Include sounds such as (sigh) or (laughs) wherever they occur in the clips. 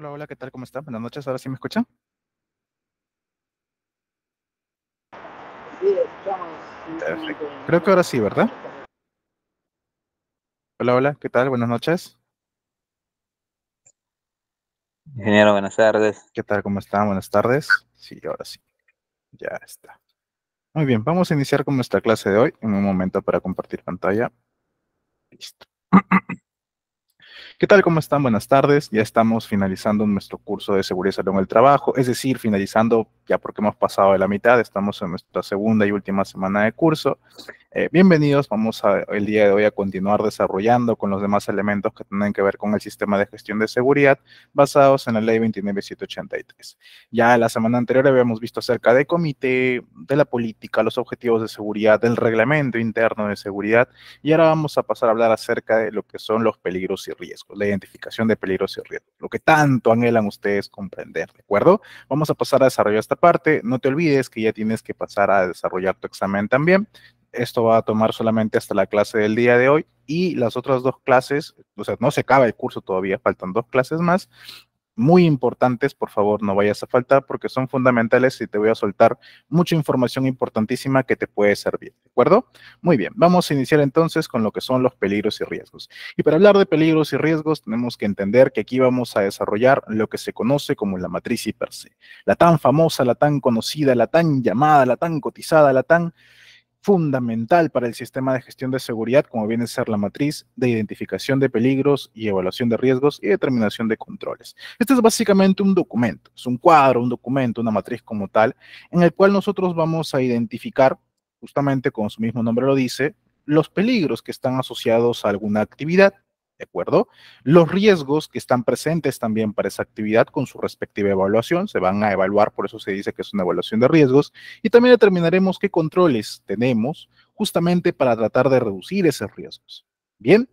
Hola, hola, ¿qué tal? ¿Cómo están? Buenas noches, ahora sí me escuchan. Perfecto. Creo que ahora sí, ¿verdad? Hola, hola, ¿qué tal? Buenas noches. Ingeniero, buenas tardes. ¿Qué tal? ¿Cómo están? Buenas tardes. Sí, ahora sí. Ya está. Muy bien, vamos a iniciar con nuestra clase de hoy en un momento para compartir pantalla. Listo. (clears throat) ¿Qué tal? ¿Cómo están? Buenas tardes. Ya estamos finalizando nuestro curso de seguridad en el trabajo, es decir, finalizando ya porque hemos pasado de la mitad, estamos en nuestra segunda y última semana de curso. Eh, bienvenidos, vamos a, el día de hoy a continuar desarrollando con los demás elementos que tienen que ver con el sistema de gestión de seguridad basados en la ley 29783. Ya la semana anterior habíamos visto acerca del comité, de la política, los objetivos de seguridad, del reglamento interno de seguridad y ahora vamos a pasar a hablar acerca de lo que son los peligros y riesgos, la identificación de peligros y riesgos, lo que tanto anhelan ustedes comprender, ¿de acuerdo? Vamos a pasar a desarrollar esta parte, no te olvides que ya tienes que pasar a desarrollar tu examen también. Esto va a tomar solamente hasta la clase del día de hoy y las otras dos clases, o sea, no se acaba el curso todavía, faltan dos clases más muy importantes, por favor no vayas a faltar porque son fundamentales y te voy a soltar mucha información importantísima que te puede servir, ¿de acuerdo? Muy bien, vamos a iniciar entonces con lo que son los peligros y riesgos. Y para hablar de peligros y riesgos tenemos que entender que aquí vamos a desarrollar lo que se conoce como la matriz se. la tan famosa, la tan conocida, la tan llamada, la tan cotizada, la tan fundamental para el sistema de gestión de seguridad, como viene a ser la matriz de identificación de peligros y evaluación de riesgos y determinación de controles. Este es básicamente un documento, es un cuadro, un documento, una matriz como tal, en el cual nosotros vamos a identificar, justamente como su mismo nombre lo dice, los peligros que están asociados a alguna actividad ¿de acuerdo? Los riesgos que están presentes también para esa actividad con su respectiva evaluación se van a evaluar, por eso se dice que es una evaluación de riesgos, y también determinaremos qué controles tenemos justamente para tratar de reducir esos riesgos. Bien,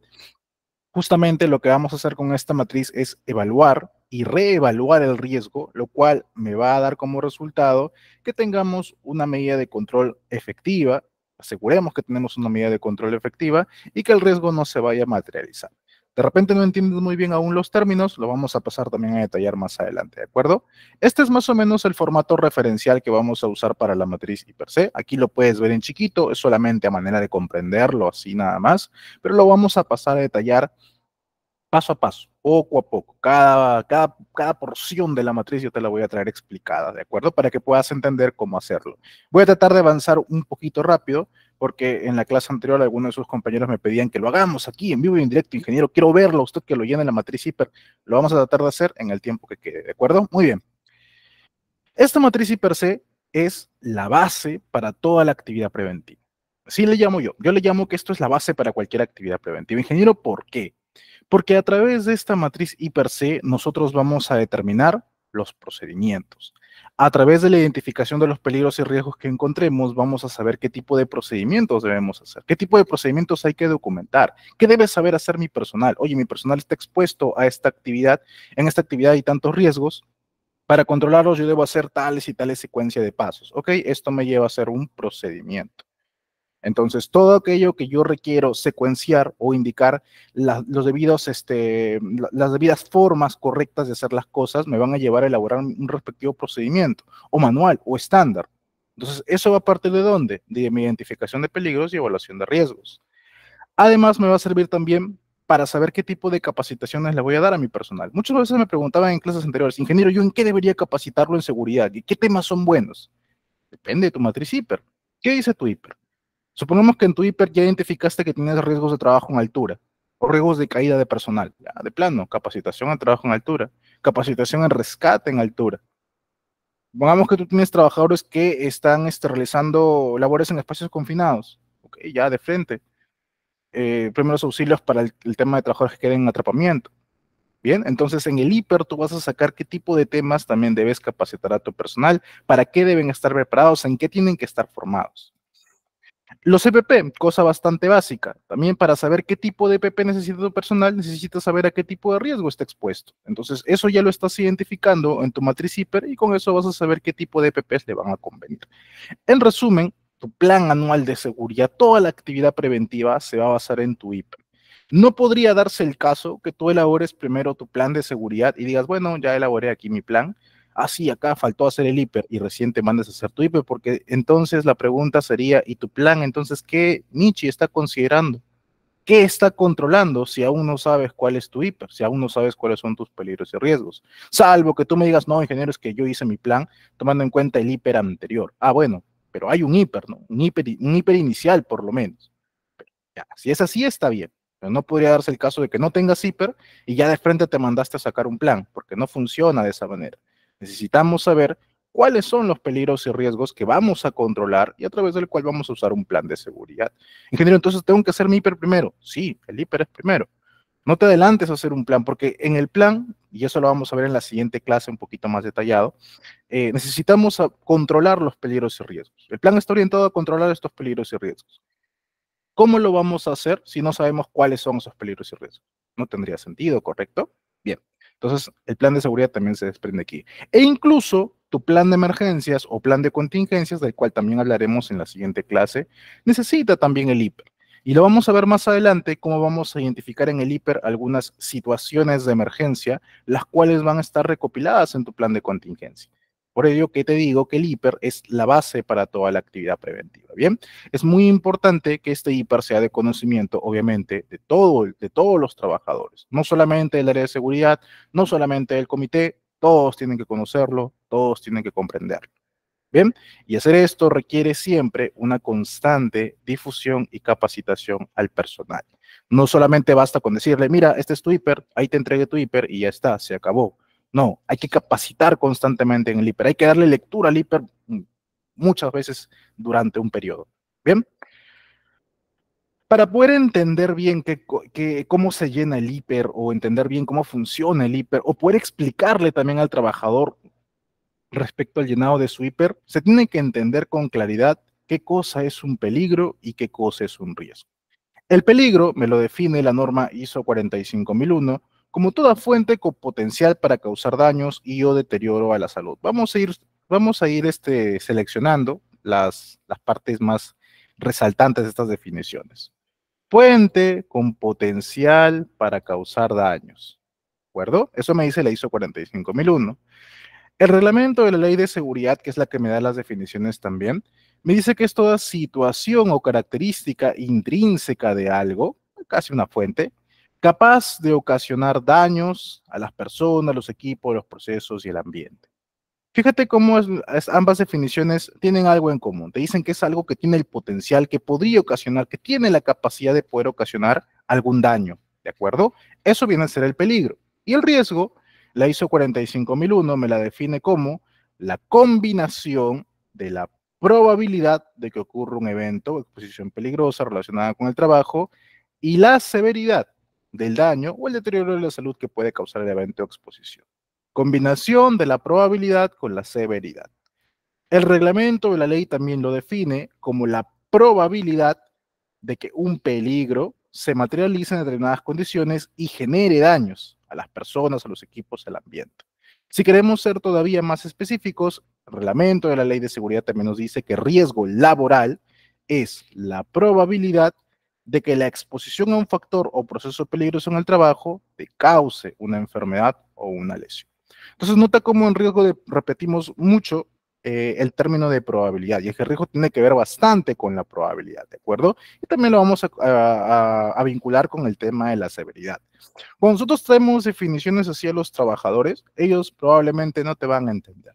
justamente lo que vamos a hacer con esta matriz es evaluar y reevaluar el riesgo, lo cual me va a dar como resultado que tengamos una medida de control efectiva, aseguremos que tenemos una medida de control efectiva y que el riesgo no se vaya a materializar de repente no entiendes muy bien aún los términos, lo vamos a pasar también a detallar más adelante, ¿de acuerdo? Este es más o menos el formato referencial que vamos a usar para la matriz per se, Aquí lo puedes ver en chiquito, es solamente a manera de comprenderlo, así nada más, pero lo vamos a pasar a detallar paso a paso, poco a poco. Cada, cada, cada porción de la matriz yo te la voy a traer explicada, ¿de acuerdo? Para que puedas entender cómo hacerlo. Voy a tratar de avanzar un poquito rápido, porque en la clase anterior algunos de sus compañeros me pedían que lo hagamos aquí en vivo y en directo, ingeniero, quiero verlo, usted que lo llene la matriz hiper, lo vamos a tratar de hacer en el tiempo que quede, ¿de acuerdo? Muy bien. Esta matriz hiper C es la base para toda la actividad preventiva. Sí le llamo yo, yo le llamo que esto es la base para cualquier actividad preventiva. Ingeniero, ¿por qué? Porque a través de esta matriz hiper C nosotros vamos a determinar los procedimientos. A través de la identificación de los peligros y riesgos que encontremos, vamos a saber qué tipo de procedimientos debemos hacer, qué tipo de procedimientos hay que documentar, qué debe saber hacer mi personal. Oye, mi personal está expuesto a esta actividad, en esta actividad hay tantos riesgos. Para controlarlos yo debo hacer tales y tales secuencia de pasos, ¿ok? Esto me lleva a hacer un procedimiento. Entonces, todo aquello que yo requiero secuenciar o indicar los debidos, este, las debidas formas correctas de hacer las cosas me van a llevar a elaborar un respectivo procedimiento, o manual, o estándar. Entonces, ¿eso va a partir de dónde? De mi identificación de peligros y evaluación de riesgos. Además, me va a servir también para saber qué tipo de capacitaciones le voy a dar a mi personal. Muchas veces me preguntaban en clases anteriores, ingeniero, ¿yo en qué debería capacitarlo en seguridad? ¿Y qué temas son buenos? Depende de tu matriz hiper. ¿Qué dice tu hiper? Supongamos que en tu hiper ya identificaste que tienes riesgos de trabajo en altura o riesgos de caída de personal, ya, de plano, capacitación en trabajo en altura, capacitación en rescate en altura. Pongamos que tú tienes trabajadores que están este, realizando labores en espacios confinados, ok, ya de frente. Eh, primeros auxilios para el, tema de trabajadores que queden en atrapamiento. Bien, entonces en el hiper tú vas a sacar qué tipo de temas también debes capacitar a tu personal, para qué deben estar preparados, en qué tienen que estar formados. Los EPP, cosa bastante básica. También para saber qué tipo de EPP necesita tu personal, necesitas saber a qué tipo de riesgo está expuesto. Entonces, eso ya lo estás identificando en tu matriz IPER y con eso vas a saber qué tipo de EPPs le van a convenir. En resumen, tu plan anual de seguridad, toda la actividad preventiva se va a basar en tu hiper. No podría darse el caso que tú elabores primero tu plan de seguridad y digas, bueno, ya elaboré aquí mi plan, ah, sí, acá faltó hacer el hiper y recién te mandas a hacer tu hiper, porque entonces la pregunta sería, ¿y tu plan? Entonces, ¿qué Michi está considerando? ¿Qué está controlando si aún no sabes cuál es tu hiper? Si aún no sabes cuáles son tus peligros y riesgos. Salvo que tú me digas, no, ingeniero, es que yo hice mi plan tomando en cuenta el hiper anterior. Ah, bueno, pero hay un hiper, ¿no? Un hiper, inicial, por lo menos. si es así, está bien. Pero no podría darse el caso de que no tengas hiper y ya de frente te mandaste a sacar un plan, porque no funciona de esa manera necesitamos saber cuáles son los peligros y riesgos que vamos a controlar y a través del cual vamos a usar un plan de seguridad. Ingeniero, entonces tengo que hacer mi hiper primero. Sí, el hiper es primero. No te adelantes a hacer un plan, porque en el plan, y eso lo vamos a ver en la siguiente clase un poquito más detallado, eh, necesitamos controlar los peligros y riesgos. El plan está orientado a controlar estos peligros y riesgos. ¿Cómo lo vamos a hacer si no sabemos cuáles son esos peligros y riesgos? No tendría sentido, ¿correcto? Bien, entonces, el plan de seguridad también se desprende aquí. E incluso tu plan de emergencias o plan de contingencias, del cual también hablaremos en la siguiente clase, necesita también el hiper. Y lo vamos a ver más adelante cómo vamos a identificar en el hiper algunas situaciones de emergencia, las cuales van a estar recopiladas en tu plan de contingencia. Por ello que te digo que el hiper es la base para toda la actividad preventiva. Bien, es muy importante que este hiper sea de conocimiento, obviamente, de, todo, de todos los trabajadores, no solamente el área de seguridad, no solamente del comité, todos tienen que conocerlo, todos tienen que comprenderlo. Bien, y hacer esto requiere siempre una constante difusión y capacitación al personal. No solamente basta con decirle, mira, este es tu hiper, ahí te entregué tu hiper y ya está, se acabó. No, hay que capacitar constantemente en el hiper, hay que darle lectura al hiper muchas veces durante un periodo. Bien. Para poder entender bien que, cómo se llena el hiper o entender bien cómo funciona el hiper o poder explicarle también al trabajador respecto al llenado de su hiper, se tiene que entender con claridad qué cosa es un peligro y qué cosa es un riesgo. El peligro me lo define la norma ISO 45001 como toda fuente con potencial para causar daños y o deterioro a la salud. Vamos a ir, vamos a ir este, seleccionando las, las partes más resaltantes de estas definiciones. Fuente con potencial para causar daños. ¿De acuerdo? Eso me dice la ISO 45001. El reglamento de la ley de seguridad, que es la que me da las definiciones también, me dice que es toda situación o característica intrínseca de algo, casi una fuente, capaz de ocasionar daños a las personas, los equipos, los procesos y el ambiente. Fíjate cómo ambas definiciones tienen algo en común. Te dicen que es algo que tiene el potencial, que podría ocasionar, que tiene la capacidad de poder ocasionar algún daño. ¿De acuerdo? Eso viene a ser el peligro. Y el riesgo, la ISO 45001 me la define como la combinación de la probabilidad de que ocurra un evento, exposición peligrosa relacionada con el trabajo, y la severidad del daño o el deterioro de la salud que puede causar el evento o exposición. Combinación de la probabilidad con la severidad. El reglamento de la ley también lo define como la probabilidad de que un peligro se materialice en determinadas condiciones y genere daños a las personas, a los equipos, al ambiente. Si queremos ser todavía más específicos, el reglamento de la ley de seguridad también nos dice que riesgo laboral es la probabilidad de que la exposición a un factor o proceso peligroso en el trabajo te cause una enfermedad o una lesión. Entonces, nota cómo en riesgo de, repetimos mucho eh, el término de probabilidad, y es que el riesgo tiene que ver bastante con la probabilidad, ¿de acuerdo? Y también lo vamos a, vincular con el tema de la severidad. Cuando nosotros traemos definiciones así a los trabajadores, ellos probablemente no te van a entender.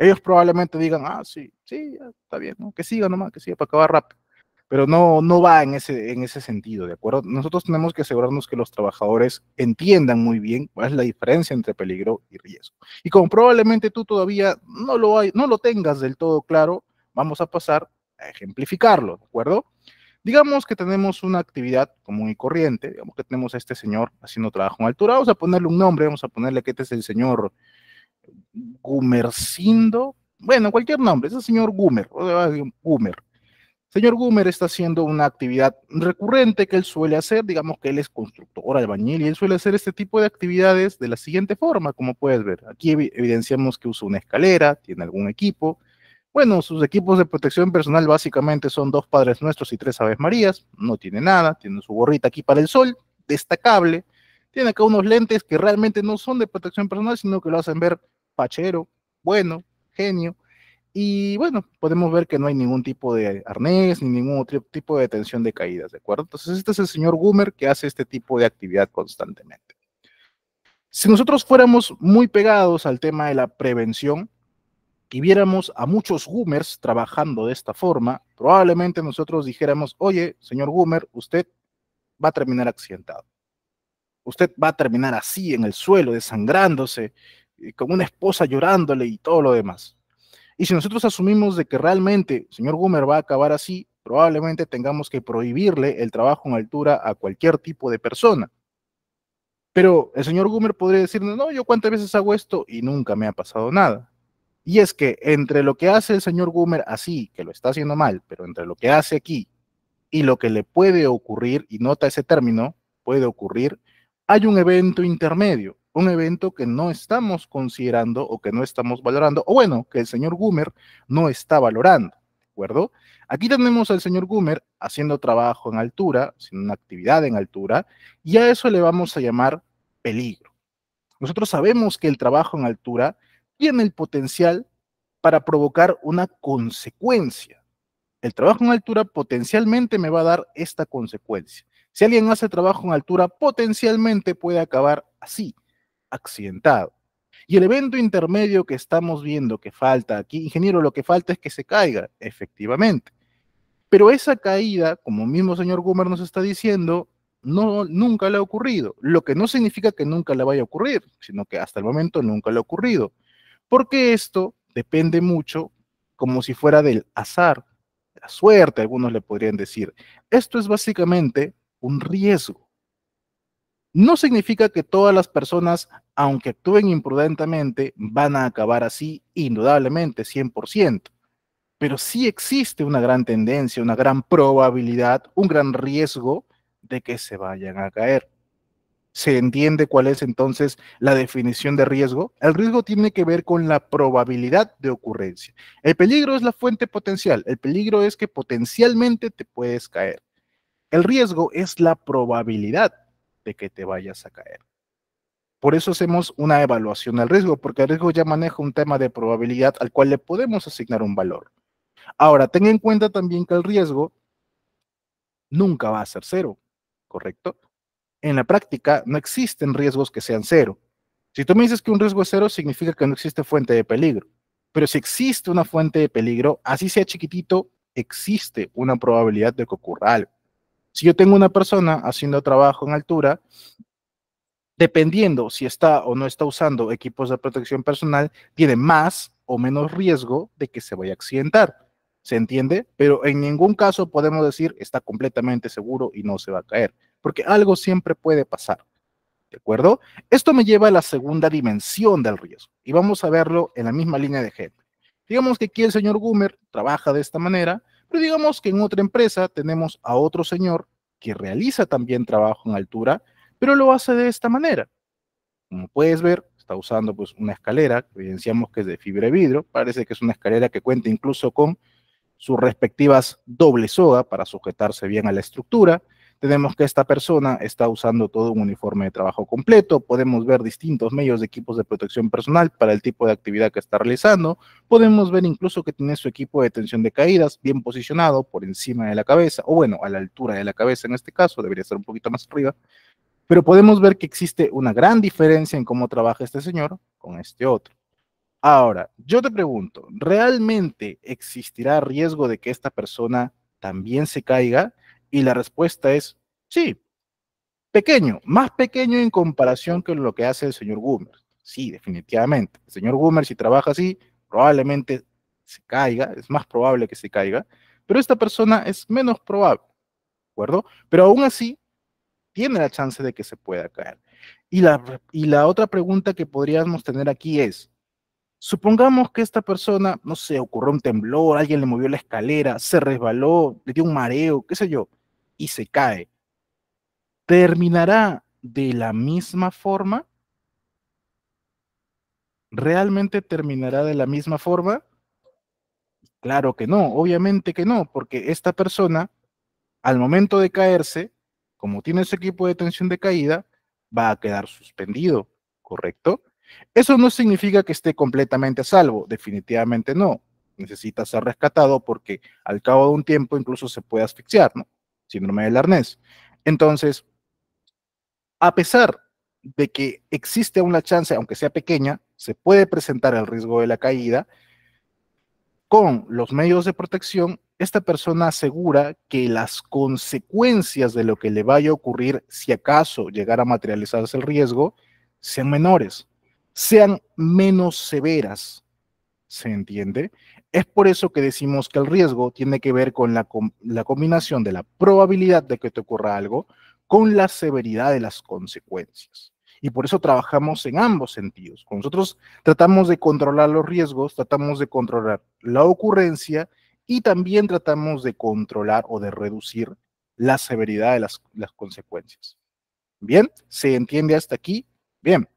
Ellos probablemente digan, ah, sí, sí, está bien, que siga nomás, que siga para acabar rápido pero no, no va en ese, en ese sentido, ¿de acuerdo? Nosotros tenemos que asegurarnos que los trabajadores entiendan muy bien cuál es la diferencia entre peligro y riesgo. Y como probablemente tú todavía no lo, hay, no lo tengas del todo claro, vamos a pasar a ejemplificarlo, ¿de acuerdo? Digamos que tenemos una actividad común y corriente, digamos que tenemos a este señor haciendo trabajo en altura, vamos a ponerle un nombre, vamos a ponerle que este es el señor Gumercindo, bueno, cualquier nombre, es el señor Gumer, Gumer, Señor Gumer está haciendo una actividad recurrente que él suele hacer, digamos que él es constructor, albañil, y él suele hacer este tipo de actividades de la siguiente forma, como puedes ver. Aquí evidenciamos que usa una escalera, tiene algún equipo. Bueno, sus equipos de protección personal básicamente son dos Padres Nuestros y tres Aves Marías, no tiene nada, tiene su gorrita aquí para el sol, destacable. Tiene acá unos lentes que realmente no son de protección personal, sino que lo hacen ver pachero, bueno, genio. Y bueno, podemos ver que no hay ningún tipo de arnés ni ningún otro tipo de tensión de caídas, ¿de acuerdo? Entonces, este es el señor Goomer que hace este tipo de actividad constantemente. Si nosotros fuéramos muy pegados al tema de la prevención y viéramos a muchos Goomers trabajando de esta forma, probablemente nosotros dijéramos, oye, señor Goomer, usted va a terminar accidentado. Usted va a terminar así en el suelo, desangrándose, eh, con una esposa llorándole y todo lo demás. Y si nosotros asumimos de que realmente el señor Gumer va a acabar así, probablemente tengamos que prohibirle el trabajo en altura a cualquier tipo de persona. Pero el señor Gumer podría decirnos, no, yo cuántas veces hago esto y nunca me ha pasado nada. Y es que entre lo que hace el señor Gumer así, que lo está haciendo mal, pero entre lo que hace aquí y lo que le puede ocurrir, y nota ese término, puede ocurrir, hay un evento intermedio un evento que no estamos considerando o que no estamos valorando, o bueno, que el señor Gumer no está valorando, ¿de acuerdo? Aquí tenemos al señor Gumer haciendo trabajo en altura, haciendo una actividad en altura, y a eso le vamos a llamar peligro. Nosotros sabemos que el trabajo en altura tiene el potencial para provocar una consecuencia. El trabajo en altura potencialmente me va a dar esta consecuencia. Si alguien hace trabajo en altura, potencialmente puede acabar así accidentado. Y el evento intermedio que estamos viendo que falta aquí, ingeniero, lo que falta es que se caiga, efectivamente. Pero esa caída, como mismo señor Gumer nos está diciendo, no, nunca le ha ocurrido. Lo que no significa que nunca le vaya a ocurrir, sino que hasta el momento nunca le ha ocurrido. Porque esto depende mucho, como si fuera del azar, la suerte, algunos le podrían decir. Esto es básicamente un riesgo. No significa que todas las personas, aunque actúen imprudentemente, van a acabar así, indudablemente, 100%. Pero sí existe una gran tendencia, una gran probabilidad, un gran riesgo de que se vayan a caer. ¿Se entiende cuál es entonces la definición de riesgo? El riesgo tiene que ver con la probabilidad de ocurrencia. El peligro es la fuente potencial. El peligro es que potencialmente te puedes caer. El riesgo es la probabilidad de que te vayas a caer. Por eso hacemos una evaluación al riesgo, porque el riesgo ya maneja un tema de probabilidad al cual le podemos asignar un valor. Ahora, tenga en cuenta también que el riesgo nunca va a ser cero, ¿correcto? En la práctica no existen riesgos que sean cero. Si tú me dices que un riesgo es cero, significa que no existe fuente de peligro. Pero si existe una fuente de peligro, así sea chiquitito, existe una probabilidad de que ocurra algo. Si yo tengo una persona haciendo trabajo en altura, dependiendo si está o no está usando equipos de protección personal, tiene más o menos riesgo de que se vaya a accidentar. ¿Se entiende? Pero en ningún caso podemos decir está completamente seguro y no se va a caer, porque algo siempre puede pasar. ¿De acuerdo? Esto me lleva a la segunda dimensión del riesgo y vamos a verlo en la misma línea de gente. Digamos que aquí el señor Gumer trabaja de esta manera pero digamos que en otra empresa tenemos a otro señor que realiza también trabajo en altura, pero lo hace de esta manera. Como puedes ver, está usando pues una escalera, evidenciamos que es de fibra de vidrio, parece que es una escalera que cuenta incluso con sus respectivas doble soga para sujetarse bien a la estructura tenemos que esta persona está usando todo un uniforme de trabajo completo, podemos ver distintos medios de equipos de protección personal para el tipo de actividad que está realizando, podemos ver incluso que tiene su equipo de tensión de caídas bien posicionado por encima de la cabeza, o bueno, a la altura de la cabeza en este caso, debería estar un poquito más arriba, pero podemos ver que existe una gran diferencia en cómo trabaja este señor con este otro. Ahora, yo te pregunto, ¿realmente existirá riesgo de que esta persona también se caiga? Y la respuesta es sí, pequeño, más pequeño en comparación con lo que hace el señor Goomer. Sí, definitivamente. El señor Goomer, si trabaja así, probablemente se caiga, es más probable que se caiga, pero esta persona es menos probable, ¿de acuerdo? Pero aún así, tiene la chance de que se pueda caer. Y la, y la otra pregunta que podríamos tener aquí es, supongamos que esta persona, no sé, ocurrió un temblor, alguien le movió la escalera, se resbaló, le dio un mareo, qué sé yo, y se cae, ¿terminará de la misma forma? ¿Realmente terminará de la misma forma? Claro que no, obviamente que no, porque esta persona, al momento de caerse, como tiene su equipo de tensión de caída, va a quedar suspendido, ¿correcto? Eso no significa que esté completamente a salvo, definitivamente no. Necesita ser rescatado porque al cabo de un tiempo incluso se puede asfixiar, ¿no? síndrome del arnés. Entonces, a pesar de que existe una chance, aunque sea pequeña, se puede presentar el riesgo de la caída, con los medios de protección, esta persona asegura que las consecuencias de lo que le vaya a ocurrir, si acaso llegara a materializarse el riesgo, sean menores, sean menos severas. ¿Se entiende? Es por eso que decimos que el riesgo tiene que ver con la, combinación de la probabilidad de que te ocurra algo con la severidad de las consecuencias. Y por eso trabajamos en ambos sentidos. Nosotros tratamos de controlar los riesgos, tratamos de controlar la ocurrencia y también tratamos de controlar o de reducir la severidad de las, las consecuencias. ¿Bien? ¿Se entiende hasta aquí? Bien.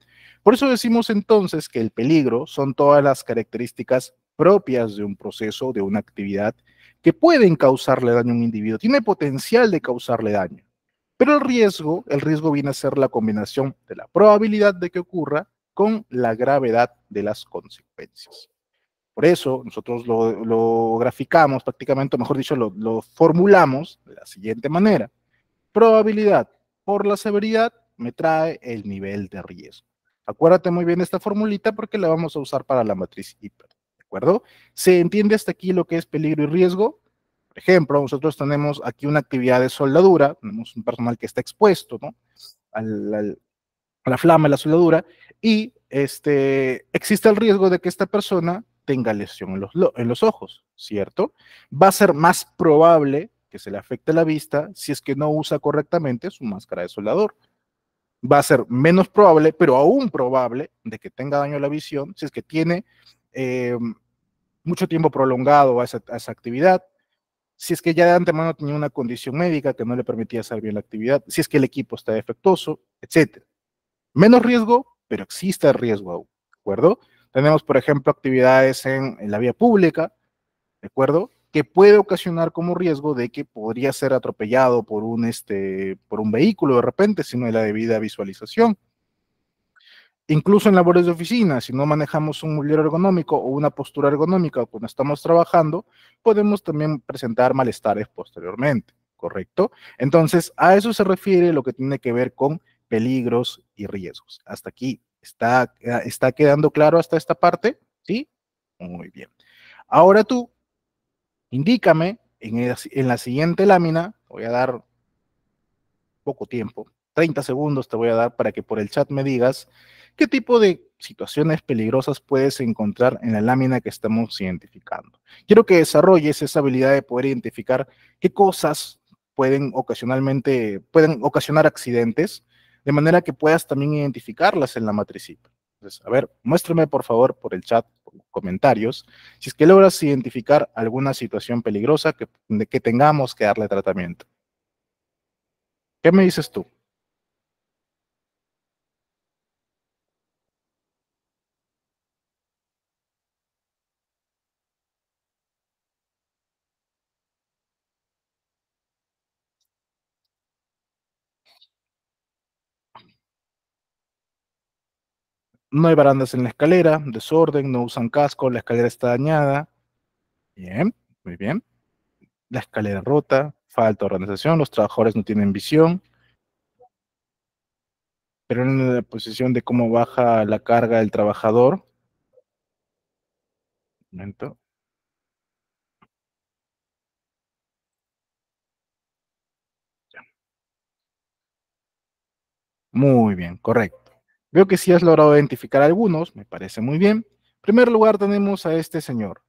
Por eso decimos entonces que el peligro son todas las características propias de un proceso, de una actividad, que pueden causarle daño a un individuo, tiene potencial de causarle daño. Pero el riesgo, el riesgo viene a ser la combinación de la probabilidad de que ocurra con la gravedad de las consecuencias. Por eso nosotros lo, graficamos prácticamente, mejor dicho, lo, lo formulamos de la siguiente manera. Probabilidad por la severidad me trae el nivel de riesgo. Acuérdate muy bien esta formulita porque la vamos a usar para la matriz hiper acuerdo? ¿Se entiende hasta aquí lo que es peligro y riesgo? Por ejemplo, nosotros tenemos aquí una actividad de soldadura, tenemos un personal que está expuesto ¿no? a la flama, a la soldadura, y este, existe el riesgo de que esta persona tenga lesión en los, en los ojos, ¿cierto? Va a ser más probable que se le afecte la vista si es que no usa correctamente su máscara de soldador. Va a ser menos probable, pero aún probable, de que tenga daño a la visión si es que tiene eh, mucho tiempo prolongado a esa, actividad, si es que ya de antemano tenía una condición médica que no le permitía hacer bien la actividad, si es que el equipo está defectuoso, etc. Menos riesgo, pero existe riesgo aún, ¿de acuerdo? Tenemos, por ejemplo, actividades en, la vía pública, ¿de acuerdo? que puede ocasionar como riesgo de que podría ser atropellado por un, este, por un vehículo de repente, si no hay la debida visualización incluso en labores de oficina, si no manejamos un mueble ergonómico o una postura ergonómica cuando estamos trabajando, podemos también presentar malestares posteriormente, ¿correcto? Entonces, a eso se refiere lo que tiene que ver con peligros y riesgos. Hasta aquí, ¿está, está quedando claro hasta esta parte? ¿Sí? Muy bien. Ahora tú, indícame en, en la siguiente lámina, voy a dar poco tiempo, 30 segundos te voy a dar para que por el chat me digas qué tipo de situaciones peligrosas puedes encontrar en la lámina que estamos identificando. Quiero que desarrolles esa habilidad de poder identificar qué cosas pueden ocasionalmente, pueden ocasionar accidentes, de manera que puedas también identificarlas en la matricita. Entonces, a ver, muéstrame por favor por el chat, comentarios, si es que logras identificar alguna situación peligrosa que, que tengamos que darle tratamiento. ¿Qué me dices tú? No hay barandas en la escalera, desorden, no usan casco, la escalera está dañada. Bien, muy bien. La escalera rota, falta organización, los trabajadores no tienen visión. Pero en la posición de cómo baja la carga del trabajador. Un momento. Muy bien, correcto. Veo que sí has logrado identificar algunos, me parece muy bien. En primer lugar tenemos a este señor,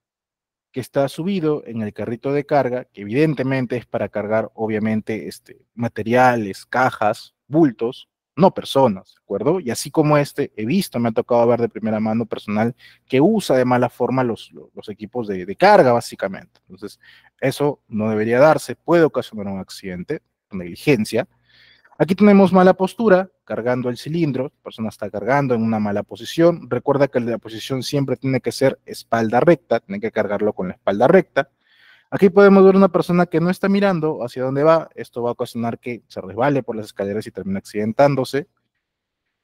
que está subido en el carrito de carga, que evidentemente es para cargar, obviamente, este, materiales, cajas, bultos, no personas, ¿de acuerdo? Y así como este, he visto, me ha tocado ver de primera mano personal que usa de mala forma los, equipos de, de, carga, básicamente. Entonces, eso no debería darse, puede ocasionar un accidente, una negligencia, Aquí tenemos mala postura, cargando el cilindro, la persona está cargando en una mala posición. Recuerda que la posición siempre tiene que ser espalda recta, tiene que cargarlo con la espalda recta. Aquí podemos ver una persona que no está mirando hacia dónde va. Esto va a ocasionar que se resbale por las escaleras y termine accidentándose.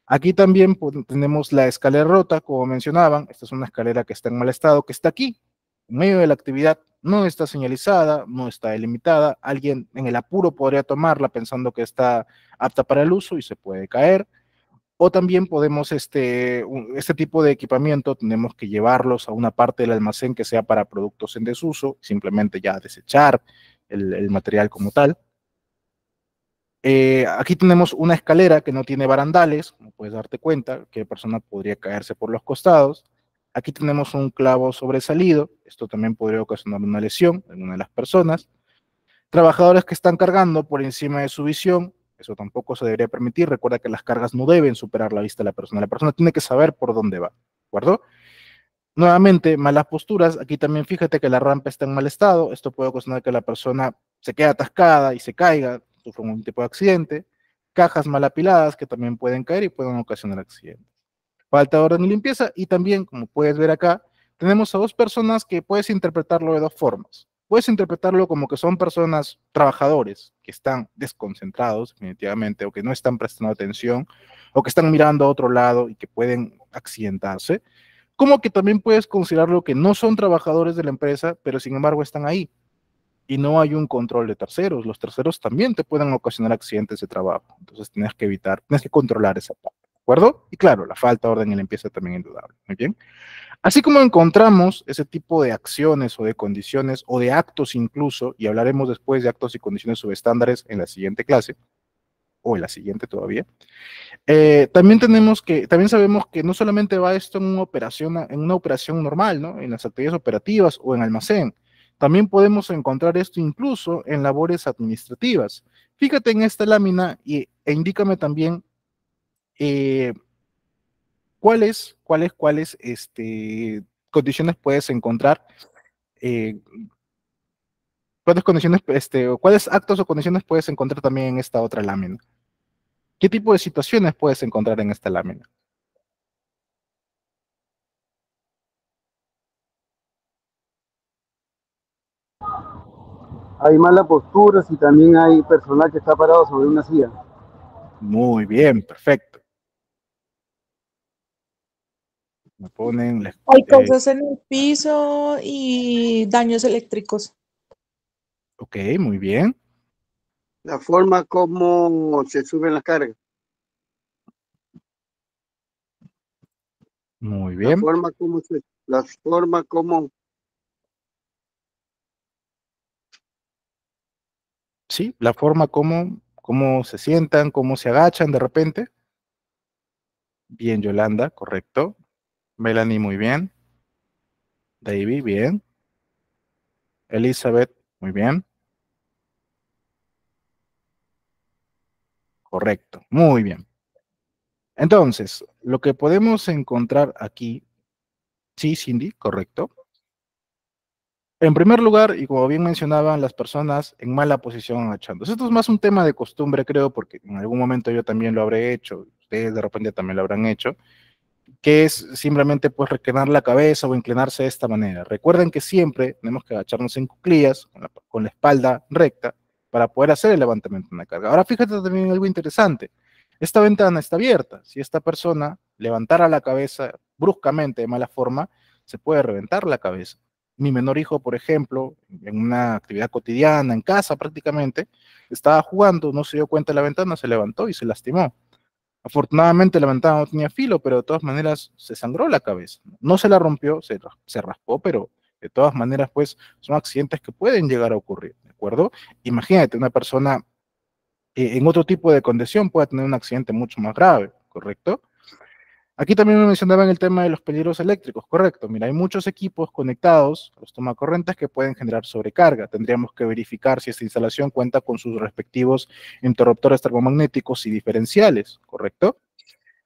Aquí también tenemos la escalera rota, como mencionaban. Esta es una escalera que está en mal estado, que está aquí, en medio de la actividad no está señalizada, no está delimitada, alguien en el apuro podría tomarla pensando que está apta para el uso y se puede caer. O también podemos, este, este tipo de equipamiento tenemos que llevarlos a una parte del almacén que sea para productos en desuso, simplemente ya desechar el, material como tal. Eh, aquí tenemos una escalera que no tiene barandales, como puedes darte cuenta, que persona podría caerse por los costados. Aquí tenemos un clavo sobresalido, esto también podría ocasionar una lesión en una de las personas. Trabajadores que están cargando por encima de su visión, eso tampoco se debería permitir. Recuerda que las cargas no deben superar la vista de la persona. La persona tiene que saber por dónde va, ¿de Nuevamente, malas posturas. Aquí también fíjate que la rampa está en mal estado. Esto puede ocasionar que la persona se quede atascada y se caiga, sufre un tipo de accidente. Cajas mal apiladas que también pueden caer y pueden ocasionar accidentes falta orden y limpieza. Y también, como puedes ver acá, tenemos a dos personas que puedes interpretarlo de dos formas. Puedes interpretarlo como que son personas trabajadores que están desconcentrados, definitivamente, o que no están prestando atención, o que están mirando a otro lado y que pueden accidentarse. Como que también puedes considerarlo que no son trabajadores de la empresa, pero sin embargo están ahí. Y no hay un control de terceros. Los terceros también te pueden ocasionar accidentes de trabajo. Entonces tienes que evitar, tienes que controlar esa parte acuerdo? Y claro, la falta de orden y limpieza también indudable, ¿muy bien? Así como encontramos ese tipo de acciones o de condiciones o de actos incluso, y hablaremos después de actos y condiciones subestándares en la siguiente clase, o en la siguiente todavía, eh, también tenemos que, también sabemos que no solamente va esto en una operación, en una operación normal, ¿no? En las actividades operativas o en almacén, también podemos encontrar esto incluso en labores administrativas. Fíjate en esta lámina y, e indícame también eh, ¿cuáles, cuáles, cuáles este, condiciones puedes encontrar? Eh, ¿Cuáles condiciones, este, cuáles actos o condiciones puedes encontrar también en esta otra lámina? ¿Qué tipo de situaciones puedes encontrar en esta lámina? Hay mala posturas y también hay personal que está parado sobre una silla. Muy bien, perfecto. Me ponen. Hay cosas en el piso y daños eléctricos. Ok, muy bien. La forma como se suben las cargas. Muy bien. La forma como se, forma como. Sí, la forma como, se sientan, cómo se agachan de repente. Bien, Yolanda, correcto. Melanie, muy bien. David, bien. Elizabeth, muy bien. Correcto, muy bien. Entonces, lo que podemos encontrar aquí, sí, Cindy, correcto. En primer lugar, y como bien mencionaban, las personas en mala posición agachándose. Esto es más un tema de costumbre, creo, porque en algún momento yo también lo habré hecho, ustedes de repente también lo habrán hecho que es simplemente pues reclinar la cabeza o inclinarse de esta manera. Recuerden que siempre tenemos que agacharnos en cuclillas, con la, espalda recta, para poder hacer el levantamiento de una carga. Ahora fíjate también algo interesante. Esta ventana está abierta. Si esta persona levantara la cabeza bruscamente, de mala forma, se puede reventar la cabeza. Mi menor hijo, por ejemplo, en una actividad cotidiana, en casa prácticamente, estaba jugando, no se dio cuenta de la ventana, se levantó y se lastimó. Afortunadamente la ventana no tenía filo, pero de todas maneras se sangró la cabeza. No se la rompió, se, se raspó, pero de todas maneras, pues son accidentes que pueden llegar a ocurrir, ¿de acuerdo? Imagínate, una persona eh, en otro tipo de condición puede tener un accidente mucho más grave, ¿correcto? Aquí también me mencionaban el tema de los peligros eléctricos, correcto. Mira, hay muchos equipos conectados a los tomacorrientes que pueden generar sobrecarga. Tendríamos que verificar si esta instalación cuenta con sus respectivos interruptores termomagnéticos y diferenciales, correcto.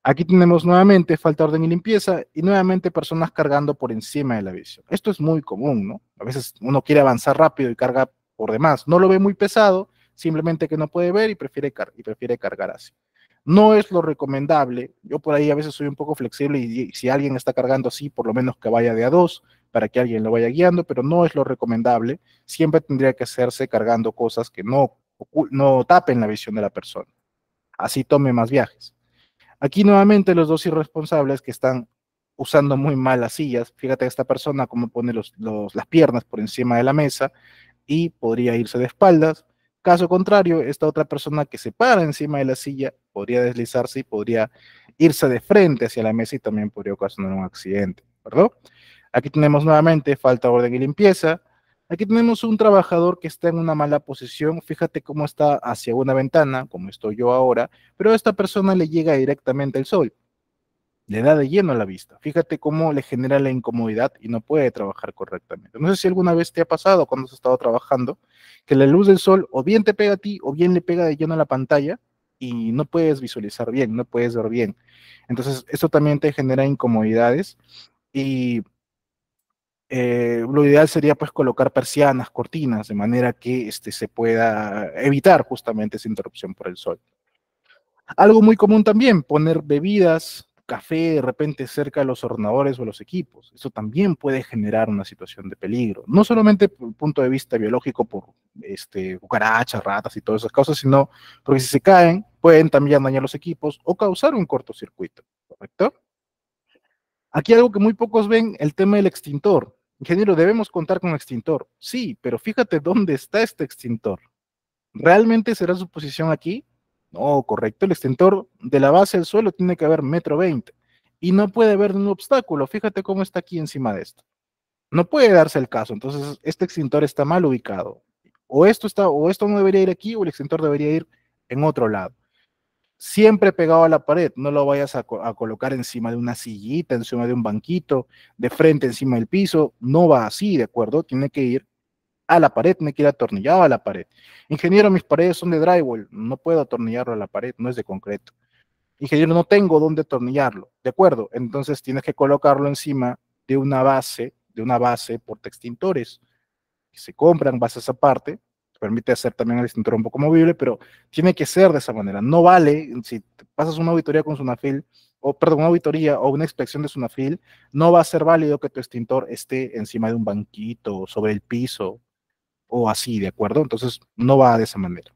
Aquí tenemos nuevamente falta de orden y limpieza y nuevamente personas cargando por encima de la visión. Esto es muy común, ¿no? A veces uno quiere avanzar rápido y carga por demás. No lo ve muy pesado, simplemente que no puede ver y prefiere, y prefiere cargar así. No es lo recomendable. Yo por ahí a veces soy un poco flexible y, si alguien está cargando así, por lo menos que vaya de a dos para que alguien lo vaya guiando, pero no es lo recomendable. Siempre tendría que hacerse cargando cosas que no, no tapen la visión de la persona. Así tome más viajes. Aquí nuevamente los dos irresponsables que están usando muy mal las sillas. Fíjate esta persona cómo pone las piernas por encima de la mesa y podría irse de espaldas. Caso contrario, esta otra persona que se para encima de la silla podría deslizarse y podría irse de frente hacia la mesa y también podría ocasionar un accidente, ¿verdad? Aquí tenemos nuevamente falta de orden y limpieza. Aquí tenemos un trabajador que está en una mala posición. Fíjate cómo está hacia una ventana, como estoy yo ahora, pero a esta persona le llega directamente el sol. Le da de lleno a la vista. Fíjate cómo le genera la incomodidad y no puede trabajar correctamente. No sé si alguna vez te ha pasado cuando has estado trabajando que la luz del sol o bien te pega a ti o bien le pega de lleno a la pantalla y no puedes visualizar bien, no puedes ver bien. Entonces, eso también te genera incomodidades y eh, lo ideal sería pues colocar persianas, cortinas, de manera que este, se pueda evitar justamente esa interrupción por el sol. Algo muy común también, poner bebidas café de repente cerca de los ordenadores o los equipos. Eso también puede generar una situación de peligro, no solamente por el punto de vista biológico, por este, cucarachas, ratas y todas esas cosas, sino porque si se caen pueden también dañar los equipos o causar un cortocircuito, ¿correcto? Aquí algo que muy pocos ven, el tema del extintor. Ingeniero, debemos contar con extintor. Sí, pero fíjate dónde está este extintor. ¿Realmente será su posición aquí? No, correcto. El extintor de la base del suelo tiene que haber metro veinte. Y no puede haber un obstáculo. Fíjate cómo está aquí encima de esto. No puede darse el caso. Entonces, este extintor está mal ubicado. O esto, está, o esto no debería ir aquí o el extintor debería ir en otro lado. Siempre pegado a la pared. No lo vayas a colocar encima de una sillita, encima de un banquito, de frente, encima del piso. No va así, ¿de acuerdo? Tiene que ir a la pared, me ir atornillado a la pared. Ingeniero, mis paredes son de drywall, no puedo atornillarlo a la pared, no es de concreto. Ingeniero, no tengo dónde atornillarlo, ¿de acuerdo? Entonces tienes que colocarlo encima de una base, de una base extintores que se compran bases aparte, permite hacer también el extintor un poco movible, pero tiene que ser de esa manera. No vale, si pasas una auditoría con Sunafil, o perdón, una auditoría o una inspección de Sunafil, no va a ser válido que tu extintor esté encima de un banquito, sobre el piso, o así, ¿de acuerdo? Entonces no va de esa manera.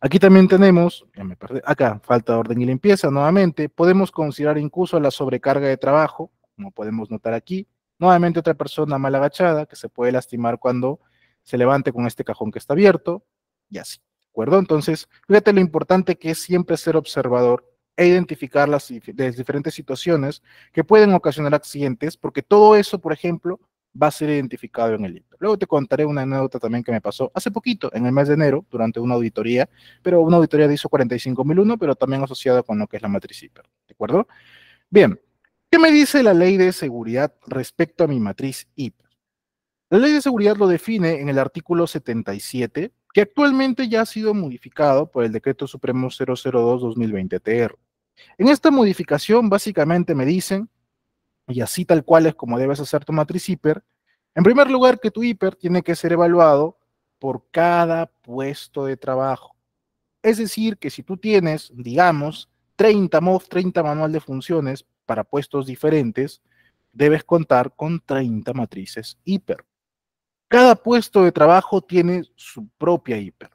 Aquí también tenemos, ya me perdí, acá, falta de orden y limpieza, nuevamente, podemos considerar incluso la sobrecarga de trabajo, como podemos notar aquí, nuevamente otra persona mal agachada que se puede lastimar cuando se levante con este cajón que está abierto, y así, ¿de acuerdo? Entonces, fíjate lo importante que es siempre ser observador e identificar las, las diferentes situaciones que pueden ocasionar accidentes, porque todo eso, por ejemplo, va a ser identificado en el IP. Luego te contaré una anécdota también que me pasó hace poquito, en el mes de enero, durante una auditoría, pero una auditoría de ISO 45001, pero también asociada con lo que es la matriz IP, ¿de acuerdo? Bien, ¿qué me dice la ley de seguridad respecto a mi matriz IP? La ley de seguridad lo define en el artículo 77, que actualmente ya ha sido modificado por el Decreto Supremo 002-2020 TR. En esta modificación básicamente me dicen y así tal cual es como debes hacer tu matriz hiper, en primer lugar que tu hiper tiene que ser evaluado por cada puesto de trabajo. Es decir, que si tú tienes, digamos, 30 MOF, 30 manual de funciones para puestos diferentes, debes contar con 30 matrices hiper. Cada puesto de trabajo tiene su propia hiper.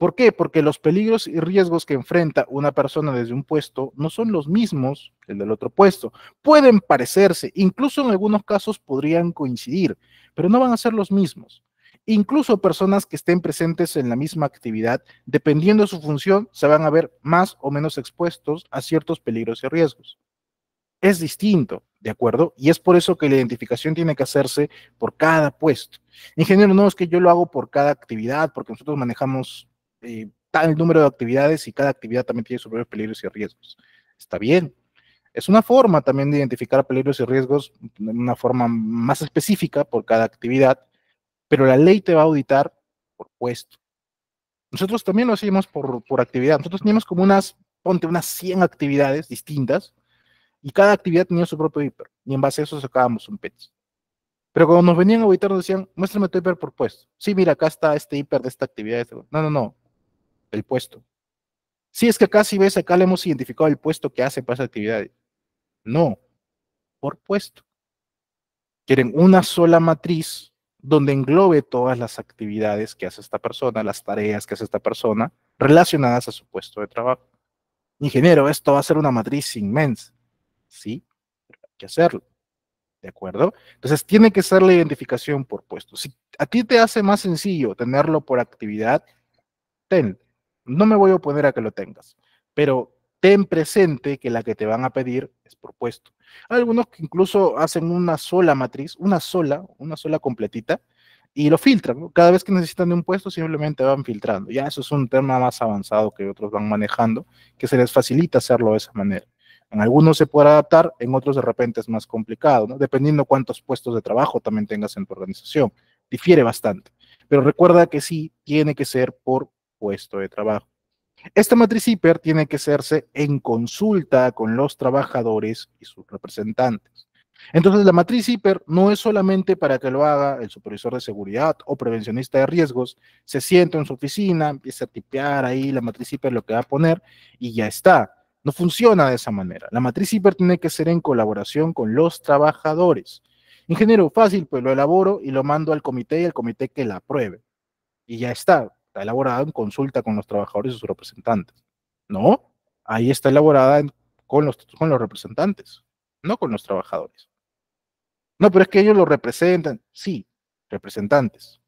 ¿Por qué? Porque los peligros y riesgos que enfrenta una persona desde un puesto no son los mismos que el del otro puesto. Pueden parecerse, incluso en algunos casos podrían coincidir, pero no van a ser los mismos. Incluso personas que estén presentes en la misma actividad, dependiendo de su función, se van a ver más o menos expuestos a ciertos peligros y riesgos. Es distinto, ¿de acuerdo? Y es por eso que la identificación tiene que hacerse por cada puesto. Ingeniero, no es que yo lo hago por cada actividad, porque nosotros manejamos eh, tal número de actividades y cada actividad también tiene sus propios peligros y riesgos. Está bien. Es una forma también de identificar peligros y riesgos, de una forma más específica por cada actividad, pero la ley te va a auditar por puesto. Nosotros también lo hacíamos por, actividad. Nosotros teníamos como unas, ponte, unas 100 actividades distintas y cada actividad tenía su propio hiper. Y en base a eso sacábamos un PETS. Pero cuando nos venían a auditar, nos decían, muéstrame tu hiper por puesto. Sí, mira, acá está este hiper de esta actividad. Este-". No, no, no el puesto. Si es que acá si ves, acá le hemos identificado el puesto que hace para esa actividad. No, por puesto. Quieren una sola matriz donde englobe todas las actividades que hace esta persona, las tareas que hace esta persona relacionadas a su puesto de trabajo. Ingeniero, esto va a ser una matriz inmensa. Sí, pero hay que hacerlo. ¿De acuerdo? Entonces tiene que ser la identificación por puesto. Si a ti te hace más sencillo tenerlo por actividad, ten. No me voy a oponer a que lo tengas, pero ten presente que la que te van a pedir es puesto. Hay algunos que incluso hacen una sola matriz, una sola, una sola completita, y lo filtran. Cada vez que necesitan de un puesto, simplemente van filtrando. Ya eso es un tema más avanzado que otros van manejando, que se les facilita hacerlo de esa manera. En algunos se puede adaptar, en otros de repente es más complicado, ¿no? dependiendo cuántos puestos de trabajo también tengas en tu organización. Difiere bastante. Pero recuerda que sí, tiene que ser por puesto de trabajo. Esta matriz hiper tiene que hacerse en consulta con los trabajadores y sus representantes. Entonces, la matriz hiper no es solamente para que lo haga el supervisor de seguridad o prevencionista de riesgos, se sienta en su oficina, empieza a tipear ahí la matriz hiper lo que va a poner y ya está. No funciona de esa manera. La matriz hiper tiene que ser en colaboración con los trabajadores. Ingeniero, fácil, pues lo elaboro y lo mando al comité y el comité que la apruebe. Y ya está está elaborada en consulta con los trabajadores y sus representantes. No, ahí está elaborada con, los, con los representantes, no con los trabajadores. No, pero es que ellos lo representan. Sí, representantes,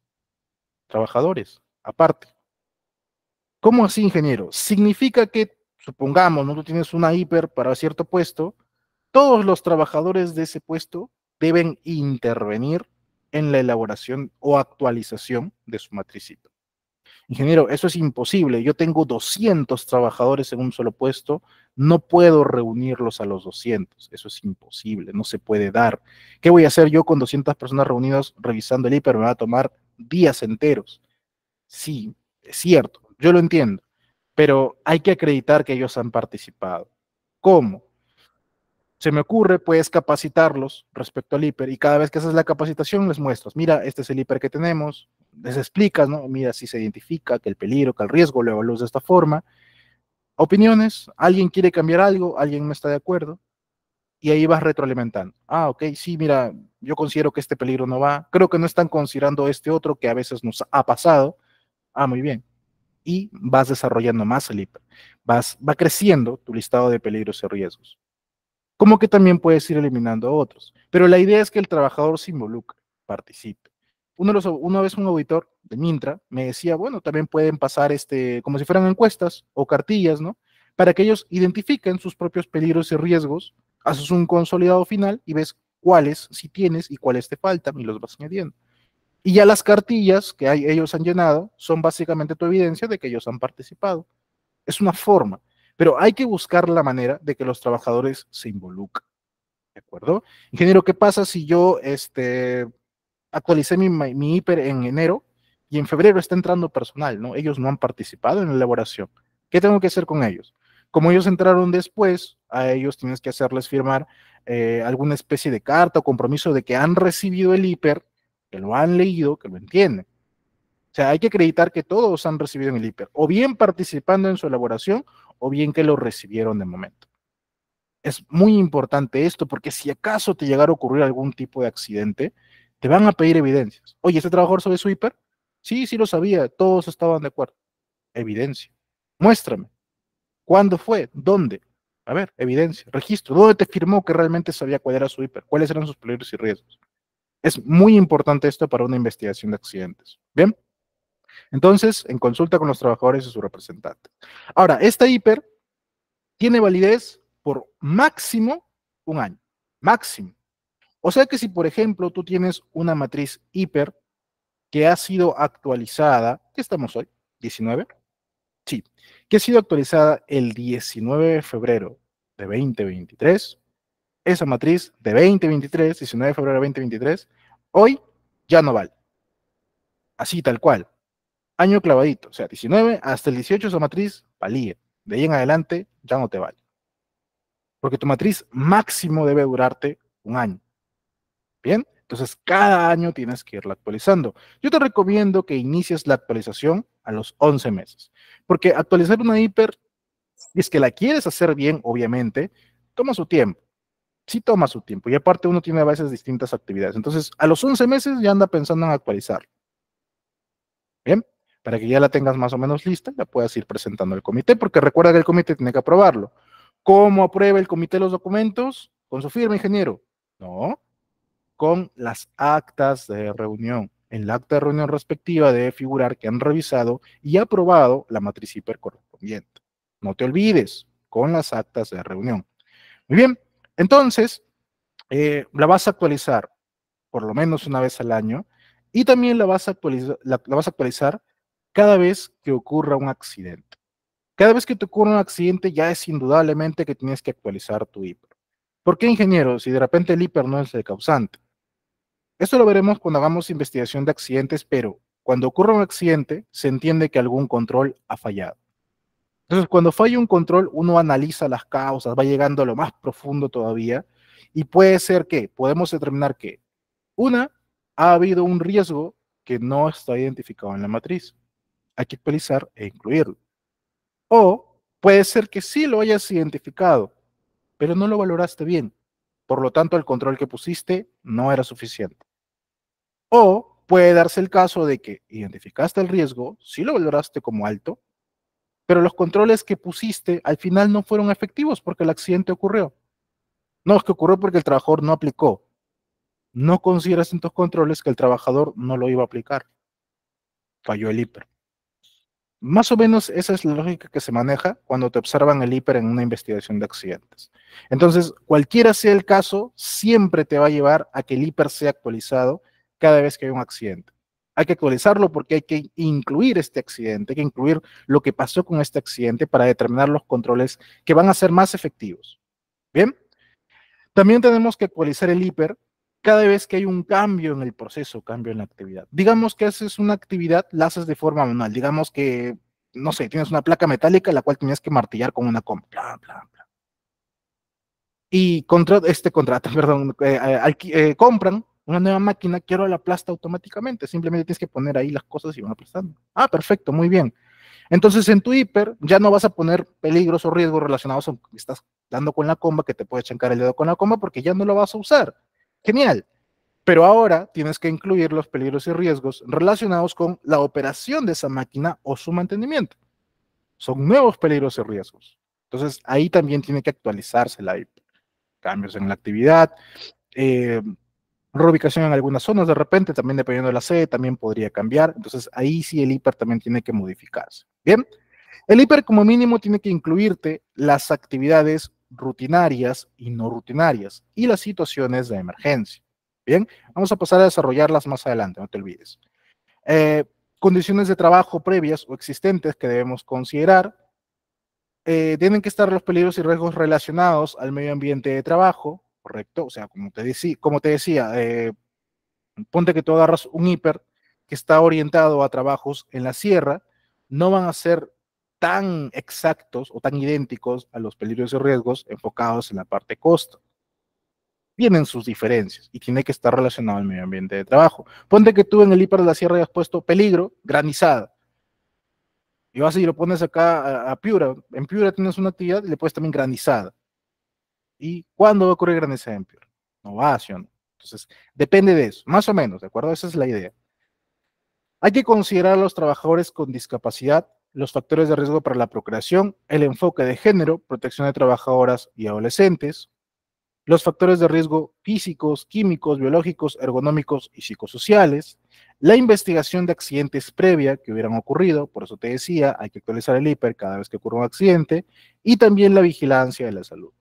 trabajadores, aparte. ¿Cómo así, ingeniero? Significa que, supongamos, ¿no? tú tienes una hiper para cierto puesto, todos los trabajadores de ese puesto deben intervenir en la elaboración o actualización de su matricito ingeniero, eso es imposible, yo tengo 200 trabajadores en un solo puesto, no puedo reunirlos a los 200, eso es imposible, no se puede dar. ¿Qué voy a hacer yo con 200 personas reunidas revisando el hiper? Me va a tomar días enteros. Sí, es cierto, yo lo entiendo, pero hay que acreditar que ellos han participado. ¿Cómo? Se me ocurre, puedes capacitarlos respecto al hiper y cada vez que haces la capacitación les muestras, mira, este es el hiper que tenemos, les explicas, ¿no? Mira, si se identifica que el peligro, que el riesgo lo evalúas de esta forma. Opiniones, alguien quiere cambiar algo, alguien no está de acuerdo, y ahí vas retroalimentando. Ah, ok, sí, mira, yo considero que este peligro no va, creo que no están considerando este otro que a veces nos ha pasado. Ah, muy bien. Y vas desarrollando más el IPER. Vas, va creciendo tu listado de peligros y riesgos. Como que también puedes ir eliminando a otros. Pero la idea es que el trabajador se involucre, participe uno, una vez un auditor de Mintra me decía, bueno, también pueden pasar este, como si fueran encuestas o cartillas, ¿no? Para que ellos identifiquen sus propios peligros y riesgos, haces un consolidado final y ves cuáles si tienes y cuáles te faltan y los vas añadiendo. Y ya las cartillas que ellos han llenado son básicamente tu evidencia de que ellos han participado. Es una forma, pero hay que buscar la manera de que los trabajadores se involucren. ¿De acuerdo? Ingeniero, ¿qué pasa si yo este, actualicé mi, hiper en enero y en febrero está entrando personal, ¿no? Ellos no han participado en la elaboración. ¿Qué tengo que hacer con ellos? Como ellos entraron después, a ellos tienes que hacerles firmar eh, alguna especie de carta o compromiso de que han recibido el hiper, que lo han leído, que lo entienden. O sea, hay que acreditar que todos han recibido el hiper, o bien participando en su elaboración, o bien que lo recibieron de momento. Es muy importante esto porque si acaso te llegara a ocurrir algún tipo de accidente, te van a pedir evidencias. Oye, ¿este trabajador sabe su hiper? Sí, sí lo sabía, todos estaban de acuerdo. Evidencia. Muéstrame. ¿Cuándo fue? ¿Dónde? A ver, evidencia, registro. ¿Dónde te firmó que realmente sabía cuál era su hiper? ¿Cuáles eran sus peligros y riesgos? Es muy importante esto para una investigación de accidentes. ¿Bien? Entonces, en consulta con los trabajadores y su representante. Ahora, esta hiper tiene validez por máximo un año. Máximo. O sea que si, por ejemplo, tú tienes una matriz hiper que ha sido actualizada, ¿qué estamos hoy? ¿19? Sí, que ha sido actualizada el 19 de febrero de 2023, esa matriz de 2023, 19 de febrero de 2023, hoy ya no vale. Así, tal cual. Año clavadito, o sea, 19 hasta el 18 esa matriz valía. De ahí en adelante ya no te vale. Porque tu matriz máximo debe durarte un año. Bien, entonces cada año tienes que irla actualizando. Yo te recomiendo que inicies la actualización a los 11 meses, porque actualizar una hiper, si es que la quieres hacer bien, obviamente, toma su tiempo. Sí toma su tiempo y aparte uno tiene a veces distintas actividades. Entonces, a los 11 meses ya anda pensando en actualizar. Bien, para que ya la tengas más o menos lista la puedas ir presentando al comité, porque recuerda que el comité tiene que aprobarlo. ¿Cómo aprueba el comité los documentos? Con su firma, ingeniero. No, con las actas de reunión. En la acta de reunión respectiva debe figurar que han revisado y aprobado la matriz hiper correspondiente. No te olvides, con las actas de reunión. Muy bien, entonces, eh, la vas a actualizar por lo menos una vez al año y también la vas a actualizar, la, vas a actualizar cada vez que ocurra un accidente. Cada vez que te ocurra un accidente ya es indudablemente que tienes que actualizar tu hiper. ¿Por qué, ingeniero, si de repente el hiper no es el causante? Esto lo veremos cuando hagamos investigación de accidentes, pero cuando ocurre un accidente, se entiende que algún control ha fallado. Entonces, cuando falla un control, uno analiza las causas, va llegando a lo más profundo todavía, y puede ser que podemos determinar que, una, ha habido un riesgo que no está identificado en la matriz. Hay que actualizar e incluirlo. O puede ser que sí lo hayas identificado, pero no lo valoraste bien. Por lo tanto, el control que pusiste no era suficiente. O puede darse el caso de que identificaste el riesgo, sí lo valoraste como alto, pero los controles que pusiste al final no fueron efectivos porque el accidente ocurrió. No, es que ocurrió porque el trabajador no aplicó. No consideras en tus controles que el trabajador no lo iba a aplicar. Falló el hiper. Más o menos esa es la lógica que se maneja cuando te observan el hiper en una investigación de accidentes. Entonces, cualquiera sea el caso, siempre te va a llevar a que el hiper sea actualizado cada vez que hay un accidente. Hay que actualizarlo porque hay que incluir este accidente, hay que incluir lo que pasó con este accidente para determinar los controles que van a ser más efectivos. Bien, también tenemos que actualizar el hiper cada vez que hay un cambio en el proceso, cambio en la actividad. Digamos que haces una actividad, la haces de forma manual. Digamos que, no sé, tienes una placa metálica la cual tenías que martillar con una compra. Y contra, este contrato, (laughs) perdón, eh, eh, eh, compran una nueva máquina, quiero la aplasta automáticamente. Simplemente tienes que poner ahí las cosas y van aplastando. Ah, perfecto, muy bien. Entonces en tu hiper ya no vas a poner peligros o riesgos relacionados con que estás dando con la comba, que te puede chancar el dedo con la comba porque ya no lo vas a usar. Genial. Pero ahora tienes que incluir los peligros y riesgos relacionados con la operación de esa máquina o su mantenimiento. Son nuevos peligros y riesgos. Entonces ahí también tiene que actualizarse la hiper. Cambios en la actividad, eh, reubicación en algunas zonas de repente, también dependiendo de la sede, también podría cambiar. Entonces ahí sí el hiper también tiene que modificarse. Bien, el hiper como mínimo tiene que incluirte las actividades rutinarias y no rutinarias y las situaciones de emergencia. Bien, vamos a pasar a desarrollarlas más adelante, no te olvides. Eh, condiciones de trabajo previas o existentes que debemos considerar. Eh, tienen que estar los peligros y riesgos relacionados al medio ambiente de trabajo, ¿correcto? O sea, como te, como te decía, eh, ponte que tú agarras un hiper que está orientado a trabajos en la sierra, no van a ser tan exactos o tan idénticos a los peligros y riesgos enfocados en la parte costa. Tienen sus diferencias y tiene que estar relacionado al medio ambiente de trabajo. Ponte que tú en el hiper de la sierra hayas puesto peligro, granizada. Y vas y lo pones acá a, a Piura. En Piura tienes una actividad y le puedes también granizada y cuándo va a ocurrir No va, a o Entonces, depende de eso, más o menos, ¿de acuerdo? Esa es la idea. Hay que considerar a los trabajadores con discapacidad, los factores de riesgo para la procreación, el enfoque de género, protección de trabajadoras y adolescentes, los factores de riesgo físicos, químicos, biológicos, ergonómicos y psicosociales, la investigación de accidentes previa que hubieran ocurrido, por eso te decía, hay que actualizar el hiper cada vez que ocurra un accidente, y también la vigilancia de la salud.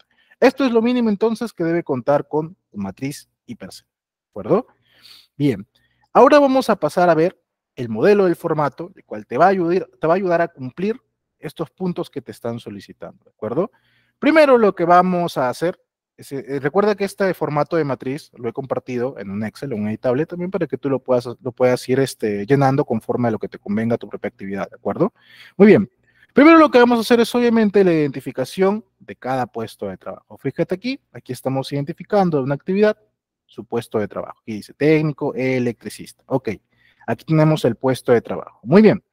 Esto es lo mínimo entonces que debe contar con matriz y se, ¿de acuerdo? Bien, ahora vamos a pasar a ver el modelo del formato, el cual te va a ayudar, te va a, ayudar a cumplir estos puntos que te están solicitando, ¿de acuerdo? Primero lo que vamos a hacer, eh, recuerda que este formato de matriz lo he compartido en un Excel o un editable también para que tú lo puedas, lo puedas ir este, llenando conforme a lo que te convenga tu propia actividad, ¿de acuerdo? Muy bien, Primero lo que vamos a hacer es obviamente la identificación de cada puesto de trabajo. Fíjate aquí, aquí estamos identificando una actividad, su puesto de trabajo. Aquí dice técnico, electricista. Ok, aquí tenemos el puesto de trabajo. Muy bien.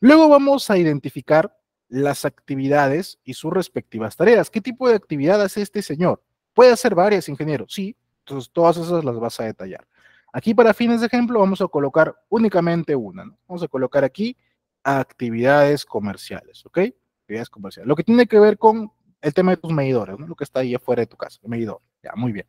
Luego vamos a identificar las actividades y sus respectivas tareas. ¿Qué tipo de actividad hace este señor? Puede hacer varias, ingeniero. Sí, entonces todas esas las vas a detallar. Aquí para fines de ejemplo vamos a colocar únicamente una. ¿no? Vamos a colocar aquí actividades comerciales, ¿ok? Actividades comerciales. Lo que tiene que ver con el tema de tus medidores, ¿no? Lo que está ahí afuera de tu casa, el medidor. Ya, muy bien.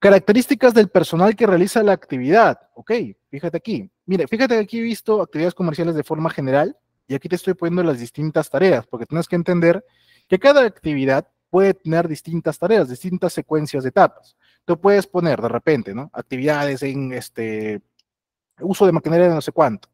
Características del personal que realiza la actividad, ¿ok? Fíjate aquí. Mire, fíjate que aquí he visto actividades comerciales de forma general y aquí te estoy poniendo las distintas tareas, porque tienes que entender que cada actividad puede tener distintas tareas, distintas secuencias de etapas. Tú puedes poner de repente, ¿no? Actividades en este uso de maquinaria de no sé cuánto,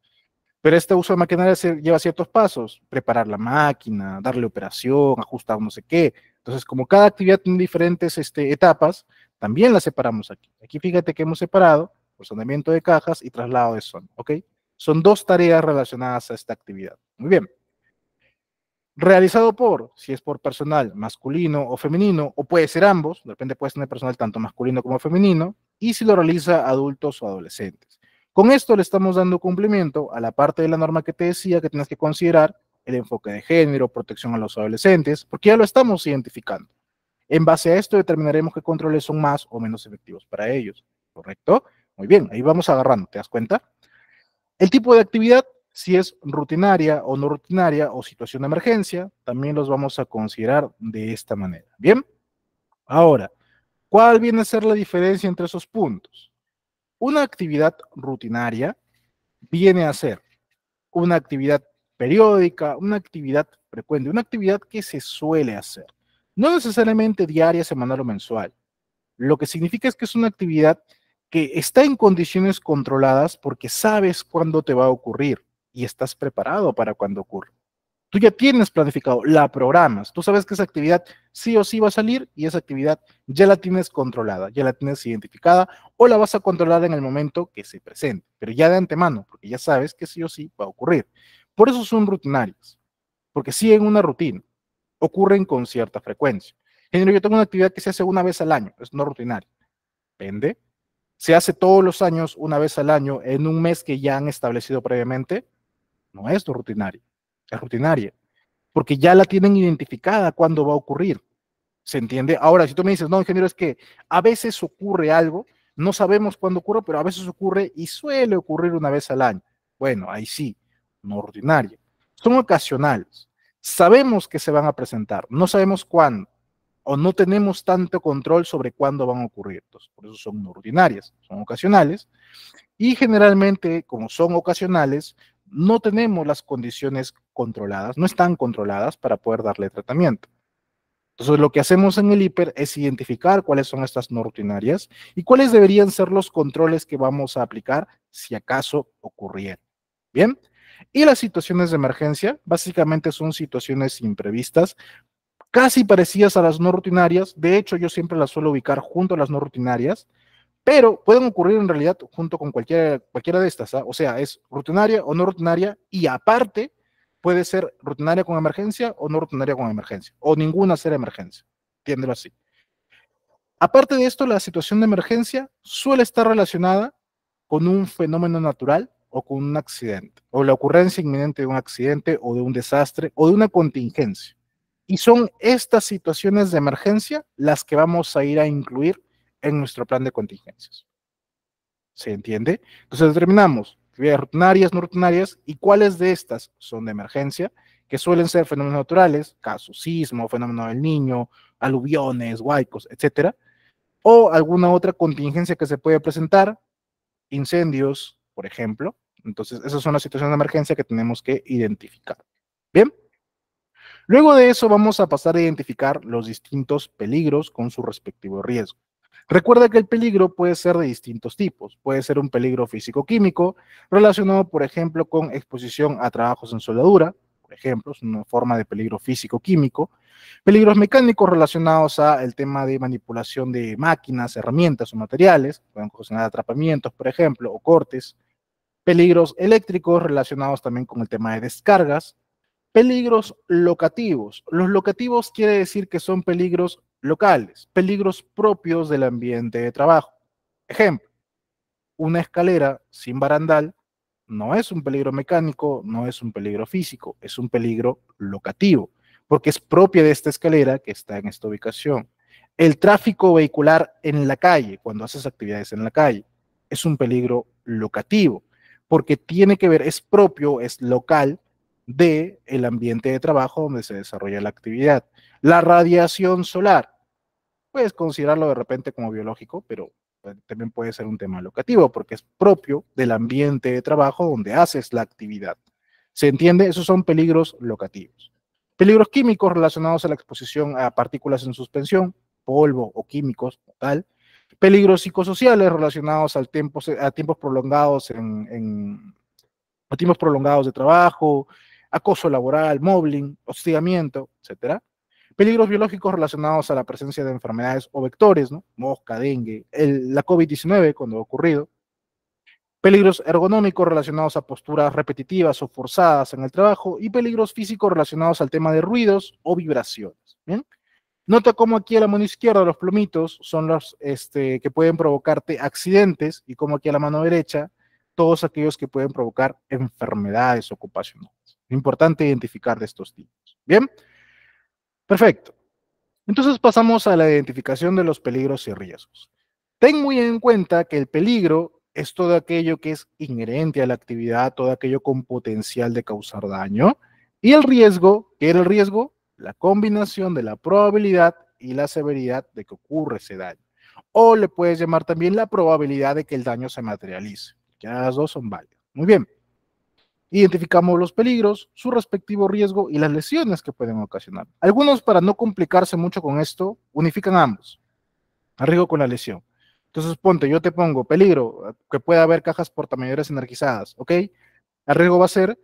pero este uso de maquinaria lleva ciertos pasos, preparar la máquina, darle operación, ajustar no sé qué. Entonces, como cada actividad tiene diferentes este, etapas, también las separamos aquí. Aquí fíjate que hemos separado saneamiento de cajas y traslado de son. ¿ok? Son dos tareas relacionadas a esta actividad. Muy bien. Realizado por, si es por personal masculino o femenino, o puede ser ambos, de repente puede ser personal tanto masculino como femenino, y si lo realiza adultos o adolescentes. Con esto le estamos dando cumplimiento a la parte de la norma que te decía que tienes que considerar el enfoque de género, protección a los adolescentes, porque ya lo estamos identificando. En base a esto determinaremos qué controles son más o menos efectivos para ellos, ¿correcto? Muy bien, ahí vamos agarrando, ¿te das cuenta? El tipo de actividad, si es rutinaria o no rutinaria o situación de emergencia, también los vamos a considerar de esta manera, ¿bien? Ahora, ¿cuál viene a ser la diferencia entre esos puntos? una actividad rutinaria viene a ser una actividad periódica, una actividad frecuente, una actividad que se suele hacer. No necesariamente diaria, semanal o mensual. Lo que significa es que es una actividad que está en condiciones controladas porque sabes cuándo te va a ocurrir y estás preparado para cuando ocurra. Tú ya tienes planificado, la programas, tú sabes que esa actividad sí o sí va a salir y esa actividad ya la tienes controlada, ya la tienes identificada o la vas a controlar en el momento que se presente, pero ya de antemano, porque ya sabes que sí o sí va a ocurrir. Por eso son rutinarias, porque siguen una rutina, ocurren con cierta frecuencia. Genero, yo tengo una actividad que se hace una vez al año, es no rutinaria. Depende. ¿Se hace todos los años, una vez al año, en un mes que ya han establecido previamente? No es no rutinario es rutinaria, porque ya la tienen identificada cuándo va a ocurrir. ¿Se entiende? Ahora, si tú me dices, no, ingeniero, es que a veces ocurre algo, no sabemos cuándo ocurre, pero a veces ocurre y suele ocurrir una vez al año. Bueno, ahí sí, no ordinaria. Son ocasionales. Sabemos que se van a presentar, no sabemos cuándo o no tenemos tanto control sobre cuándo van a ocurrir. Entonces, por eso son no ordinarias, son ocasionales. Y generalmente, como son ocasionales, no tenemos las condiciones controladas, no están controladas para poder darle tratamiento. Entonces, lo que hacemos en el hiper es identificar cuáles son estas no rutinarias y cuáles deberían ser los controles que vamos a aplicar si acaso ocurriera. Bien, y las situaciones de emergencia básicamente son situaciones imprevistas, casi parecidas a las no rutinarias. De hecho, yo siempre las suelo ubicar junto a las no rutinarias, pero pueden ocurrir en realidad junto con cualquiera, cualquiera de estas. ¿ah? O sea, es rutinaria o no rutinaria y aparte puede ser rutinaria con emergencia o no rutinaria con emergencia, o ninguna ser emergencia, entiéndelo así. Aparte de esto, la situación de emergencia suele estar relacionada con un fenómeno natural o con un accidente, o la ocurrencia inminente de un accidente o de un desastre o de una contingencia. Y son estas situaciones de emergencia las que vamos a ir a incluir en nuestro plan de contingencias. ¿Se entiende? Entonces determinamos rutinarias, no rutinarias, y cuáles de estas son de emergencia, que suelen ser fenómenos naturales, caso sismo, fenómeno del niño, aluviones, huaicos, etcétera, o alguna otra contingencia que se puede presentar, incendios, por ejemplo. Entonces, esas son las situaciones de emergencia que tenemos que identificar. Bien. Luego de eso, vamos a pasar a identificar los distintos peligros con su respectivo riesgo. Recuerda que el peligro puede ser de distintos tipos. Puede ser un peligro físico-químico, relacionado, por ejemplo, con exposición a trabajos en soldadura, por ejemplo, es una forma de peligro físico-químico. Peligros mecánicos relacionados al tema de manipulación de máquinas, herramientas o materiales, pueden ocasionar atrapamientos, por ejemplo, o cortes. Peligros eléctricos relacionados también con el tema de descargas. Peligros locativos. Los locativos quiere decir que son peligros locales, peligros propios del ambiente de trabajo. Ejemplo, una escalera sin barandal no es un peligro mecánico, no es un peligro físico, es un peligro locativo, porque es propia de esta escalera que está en esta ubicación. El tráfico vehicular en la calle, cuando haces actividades en la calle, es un peligro locativo, porque tiene que ver, es propio, es local de el ambiente de trabajo donde se desarrolla la actividad. La radiación solar puedes considerarlo de repente como biológico, pero eh, también puede ser un tema locativo porque es propio del ambiente de trabajo donde haces la actividad. ¿Se entiende? Esos son peligros locativos. Peligros químicos relacionados a la exposición a partículas en suspensión, polvo o químicos, tal. Peligros psicosociales relacionados al tiempo, a tiempos prolongados en, tiempos prolongados de trabajo, acoso laboral, mobbing, hostigamiento, etcétera peligros biológicos relacionados a la presencia de enfermedades o vectores, ¿no? mosca, dengue, la COVID-19 cuando ha ocurrido, peligros ergonómicos relacionados a posturas repetitivas o forzadas en el trabajo y peligros físicos relacionados al tema de ruidos o vibraciones. ¿bien? Nota cómo aquí a la mano izquierda los plumitos son los este, que pueden provocarte accidentes y como aquí a la mano derecha todos aquellos que pueden provocar enfermedades ocupacionales. Importante identificar de estos tipos. Bien. Perfecto. Entonces pasamos a la identificación de los peligros y riesgos. Ten muy en cuenta que el peligro es todo aquello que es inherente a la actividad, todo aquello con potencial de causar daño. Y el riesgo, ¿qué era el riesgo? La combinación de la probabilidad y la severidad de que ocurre ese daño. O le puedes llamar también la probabilidad de que el daño se materialice. Ya las dos son válidas. Muy bien. Identificamos los peligros, su respectivo riesgo y las lesiones que pueden ocasionar. Algunos, para no complicarse mucho con esto, unifican ambos, el riesgo con la lesión. Entonces, ponte, yo te pongo peligro, que pueda haber cajas portamayores energizadas, ¿ok? El riesgo va a ser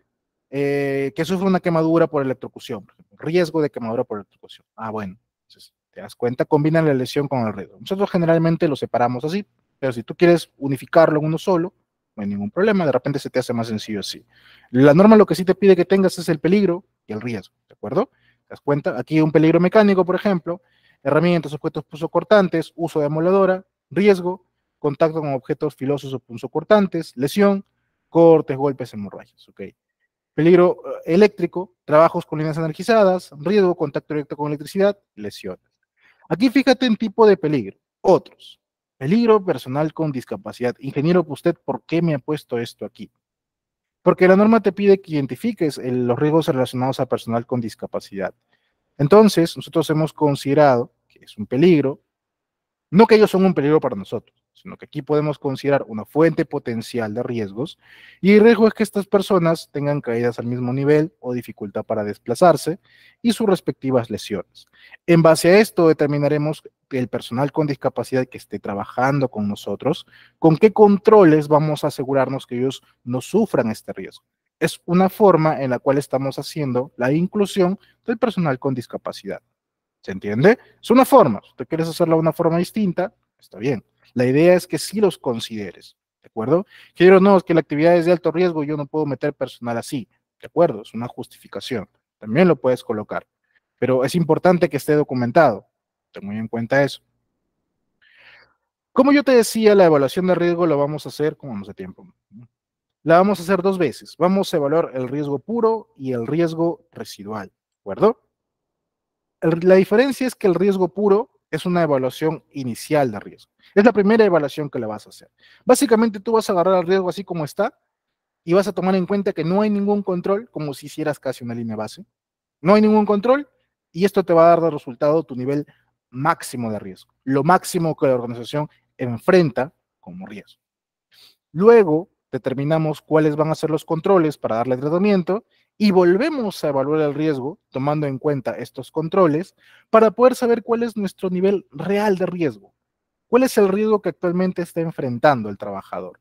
eh, que sufra una quemadura por electrocución, riesgo de quemadura por electrocución. Ah, bueno, entonces, te das cuenta, combinan la lesión con el riesgo. Nosotros generalmente lo separamos así, pero si tú quieres unificarlo en uno solo, ningún problema, de repente se te hace más sencillo así. La norma lo que sí te pide que tengas es el peligro y el riesgo, ¿de acuerdo? ¿Te das cuenta? Aquí un peligro mecánico, por ejemplo, herramientas, objetos punzocortantes, uso de amoladora, riesgo, contacto con objetos filosos o punzocortantes, lesión, cortes, golpes, hemorragias, ¿ok? Peligro eh, eléctrico, trabajos con líneas energizadas, riesgo, contacto directo con electricidad, lesiones. Aquí fíjate en tipo de peligro, otros. Peligro personal con discapacidad. Ingeniero, usted, ¿por qué me ha puesto esto aquí? Porque la norma te pide que identifiques los riesgos relacionados a personal con discapacidad. Entonces, nosotros hemos considerado que es un peligro, no que ellos son un peligro para nosotros, sino que aquí podemos considerar una fuente potencial de riesgos y el riesgo es que estas personas tengan caídas al mismo nivel o dificultad para desplazarse y sus respectivas lesiones. En base a esto determinaremos el personal con discapacidad que esté trabajando con nosotros, con qué controles vamos a asegurarnos que ellos no sufran este riesgo. Es una forma en la cual estamos haciendo la inclusión del personal con discapacidad. ¿Se entiende? Es una forma. Si tú quieres hacerla de una forma distinta, está bien. La idea es que sí los consideres, ¿de acuerdo? Quiero no, es que la actividad es de alto riesgo, yo no puedo meter personal así, ¿de acuerdo? Es una justificación, también lo puedes colocar, pero es importante que esté documentado, ten muy en cuenta eso. Como yo te decía, la evaluación de riesgo la vamos a hacer, como no sé tiempo, la vamos a hacer dos veces. Vamos a evaluar el riesgo puro y el riesgo residual, ¿de acuerdo? la diferencia es que el riesgo puro es una evaluación inicial de riesgo. Es la primera evaluación que le vas a hacer. Básicamente tú vas a agarrar el riesgo así como está y vas a tomar en cuenta que no hay ningún control, como si hicieras casi una línea base. No hay ningún control y esto te va a dar de resultado tu nivel máximo de riesgo, lo máximo que la organización enfrenta como riesgo. Luego determinamos cuáles van a ser los controles para darle tratamiento y volvemos a evaluar el riesgo tomando en cuenta estos controles para poder saber cuál es nuestro nivel real de riesgo, cuál es el riesgo que actualmente está enfrentando el trabajador.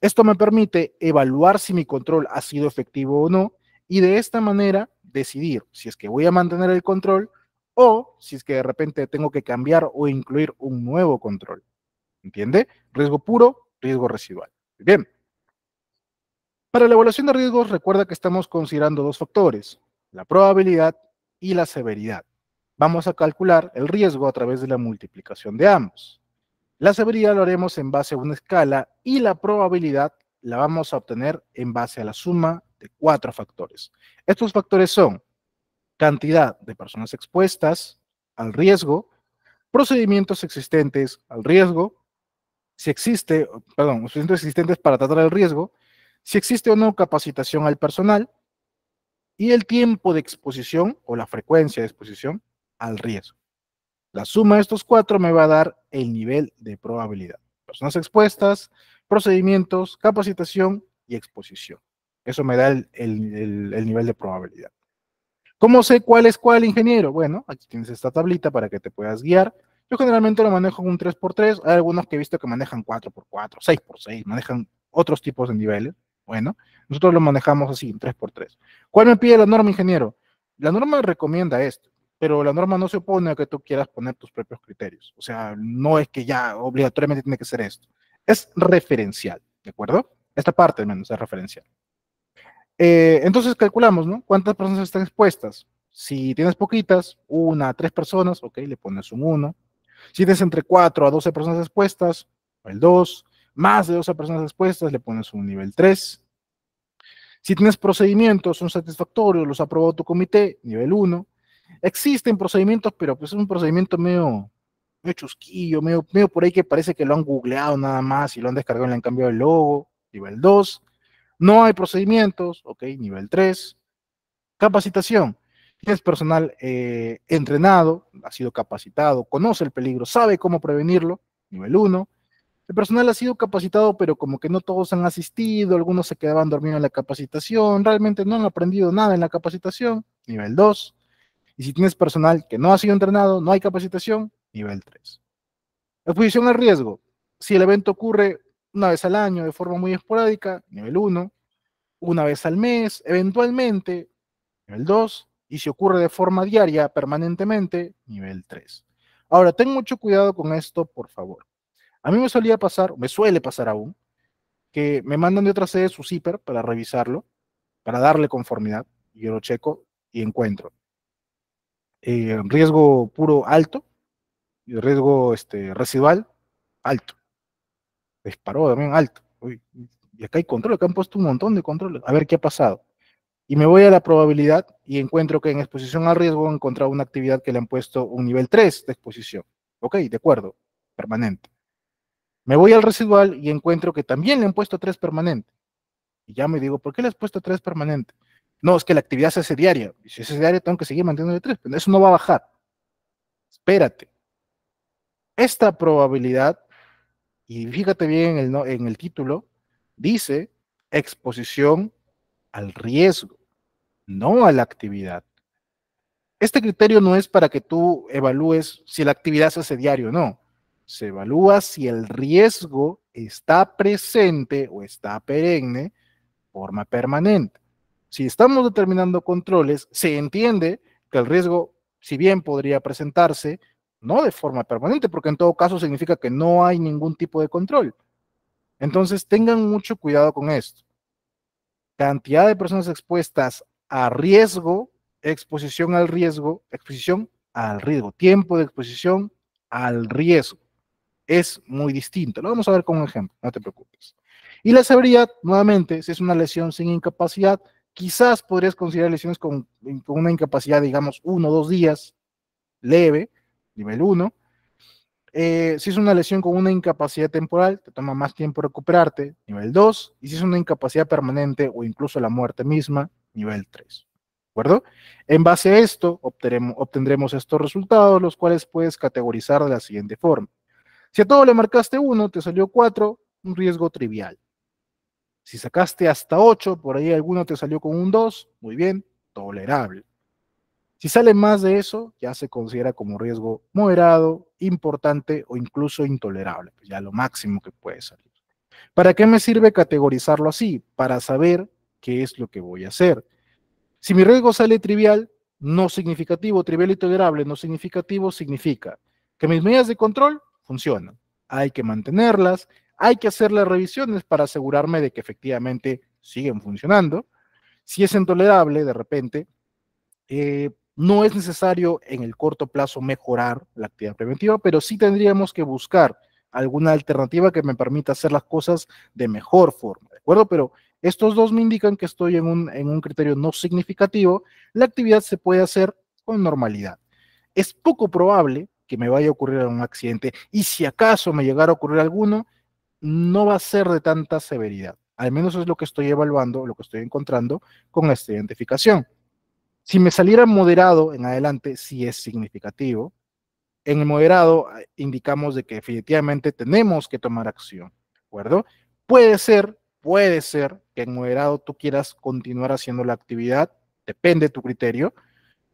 Esto me permite evaluar si mi control ha sido efectivo o no y de esta manera decidir si es que voy a mantener el control o si es que de repente tengo que cambiar o incluir un nuevo control. ¿Entiende? Riesgo puro, riesgo residual. Bien. Para la evaluación de riesgos, recuerda que estamos considerando dos factores, la probabilidad y la severidad. Vamos a calcular el riesgo a través de la multiplicación de ambos. La severidad lo haremos en base a una escala y la probabilidad la vamos a obtener en base a la suma de cuatro factores. Estos factores son cantidad de personas expuestas al riesgo, procedimientos existentes al riesgo, si existe, perdón, procedimientos existentes para tratar el riesgo, si existe o no capacitación al personal y el tiempo de exposición o la frecuencia de exposición al riesgo. La suma de estos cuatro me va a dar el nivel de probabilidad. Personas expuestas, procedimientos, capacitación y exposición. Eso me da el, nivel de probabilidad. ¿Cómo sé cuál es cuál, ingeniero? Bueno, aquí tienes esta tablita para que te puedas guiar. Yo generalmente lo manejo en un 3x3. Hay algunos que he visto que manejan 4x4, 6x6, manejan otros tipos de niveles. Bueno, nosotros lo manejamos así, en 3x3. ¿Cuál me pide la norma, ingeniero? La norma recomienda esto, pero la norma no se opone a que tú quieras poner tus propios criterios. O sea, no es que ya obligatoriamente tiene que ser esto. Es referencial, ¿de acuerdo? Esta parte al menos es referencial. Eh, entonces calculamos, ¿no? ¿Cuántas personas están expuestas? Si tienes poquitas, una a tres personas, ok, le pones un 1. Si tienes entre 4 a 12 personas expuestas, el 2 más de 12 personas expuestas, le pones un nivel 3. Si tienes procedimientos, son satisfactorios, los ha aprobado tu comité, nivel 1. Existen procedimientos, pero pues es un procedimiento medio, medio chusquillo, medio, medio por ahí que parece que lo han googleado nada más y lo han descargado y le han cambiado el logo, nivel 2. No hay procedimientos, ok, nivel 3. Capacitación. Tienes personal eh, entrenado, ha sido capacitado, conoce el peligro, sabe cómo prevenirlo, nivel 1. El personal ha sido capacitado, pero como que no todos han asistido, algunos se quedaban dormidos en la capacitación, realmente no han aprendido nada en la capacitación, nivel 2. Y si tienes personal que no ha sido entrenado, no hay capacitación, nivel 3. Exposición al riesgo. Si el evento ocurre una vez al año de forma muy esporádica, nivel 1, una vez al mes, eventualmente, nivel 2, y si ocurre de forma diaria, permanentemente, nivel 3. Ahora, ten mucho cuidado con esto, por favor. A mí me solía pasar, me suele pasar aún, que me mandan de otra sede su Ciper para revisarlo, para darle conformidad. Yo lo checo y encuentro. Eh, riesgo puro alto y riesgo este, residual alto. Disparó también alto. y acá hay control, acá han puesto un montón de controles. A ver qué ha pasado. Y me voy a la probabilidad y encuentro que en exposición al riesgo he encontrado una actividad que le han puesto un nivel 3 de exposición. Ok, de acuerdo, permanente. Me voy al residual y encuentro que también le han puesto 3 permanente. Y ya me digo, ¿por qué le has puesto 3 permanente? No, es que la actividad se hace diaria. Y si es diaria, tengo que seguir manteniendo 3, pero eso no va a bajar. Espérate. Esta probabilidad, y fíjate bien en el, en el título, dice exposición al riesgo, no a la actividad. Este criterio no es para que tú evalúes si la actividad se hace diario o no se evalúa si el riesgo está presente o está perenne, forma permanente. Si estamos determinando controles, se entiende que el riesgo, si bien podría presentarse, no de forma permanente, porque en todo caso significa que no hay ningún tipo de control. Entonces, tengan mucho cuidado con esto. Cantidad de personas expuestas a riesgo, exposición al riesgo, exposición al riesgo, tiempo de exposición al riesgo es muy distinto. Lo vamos a ver con un ejemplo, no te preocupes. Y la severidad, nuevamente, si es una lesión sin incapacidad, quizás podrías considerar lesiones con, una incapacidad, digamos, uno o dos días, leve, nivel 1. Eh, si es una lesión con una incapacidad temporal, te toma más tiempo recuperarte, nivel 2. Y si es una incapacidad permanente o incluso la muerte misma, nivel 3. ¿De acuerdo? En base a esto, obtendremos estos resultados, los cuales puedes categorizar de la siguiente forma. Si a todo le marcaste uno, te salió 4, un riesgo trivial. Si sacaste hasta 8, por ahí alguno te salió con un 2, muy bien, tolerable. Si sale más de eso, ya se considera como riesgo moderado, importante o incluso intolerable, pues ya lo máximo que puede salir. ¿Para qué me sirve categorizarlo así? Para saber qué es lo que voy a hacer. Si mi riesgo sale trivial, no significativo, trivial y tolerable, no significativo, significa que mis medidas de control funcionan. Hay que mantenerlas, hay que hacer las revisiones para asegurarme de que efectivamente siguen funcionando. Si es intolerable, de repente, eh, no es necesario en el corto plazo mejorar la actividad preventiva, pero sí tendríamos que buscar alguna alternativa que me permita hacer las cosas de mejor forma, ¿de acuerdo? Pero estos dos me indican que estoy en un, en un criterio no significativo. La actividad se puede hacer con normalidad. Es poco probable que me vaya a ocurrir un accidente. Y si acaso me llegara a ocurrir alguno, no va a ser de tanta severidad. Al menos es lo que estoy evaluando, lo que estoy encontrando con esta identificación. Si me saliera moderado en adelante, si es significativo. En el moderado eh, indicamos de que definitivamente tenemos que tomar acción, ¿de acuerdo? Puede ser, puede ser que en moderado tú quieras continuar haciendo la actividad, depende de tu criterio,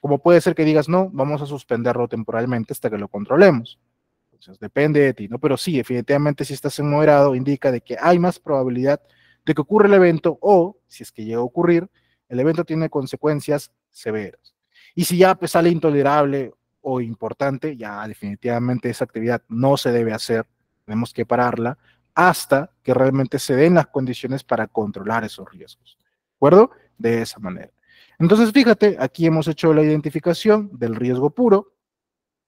como puede ser que digas, no, vamos a suspenderlo temporalmente hasta que lo controlemos. Entonces, depende de ti, ¿no? Pero sí, definitivamente si estás en moderado, indica de que hay más probabilidad de que ocurra el evento o, si es que llega a ocurrir, el evento tiene consecuencias severas. Y si ya pues, sale intolerable o importante, ya definitivamente esa actividad no se debe hacer, tenemos que pararla hasta que realmente se den las condiciones para controlar esos riesgos. ¿De acuerdo? De esa manera. Entonces, fíjate, aquí hemos hecho la identificación del riesgo puro.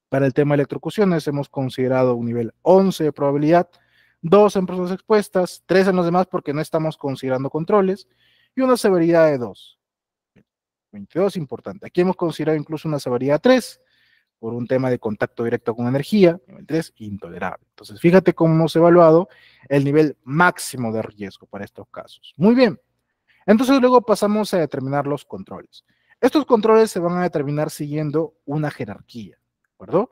Para el tema de electrocuciones hemos considerado un nivel 11 de probabilidad, 2 en personas expuestas, 3 en los demás porque no estamos considerando controles y una severidad de 2. 22, importante. Aquí hemos considerado incluso una severidad 3 por un tema de contacto directo con energía, nivel 3, intolerable. Entonces, fíjate cómo hemos evaluado el nivel máximo de riesgo para estos casos. Muy bien. Entonces luego pasamos a determinar los controles. Estos controles se van a determinar siguiendo una jerarquía, ¿de acuerdo?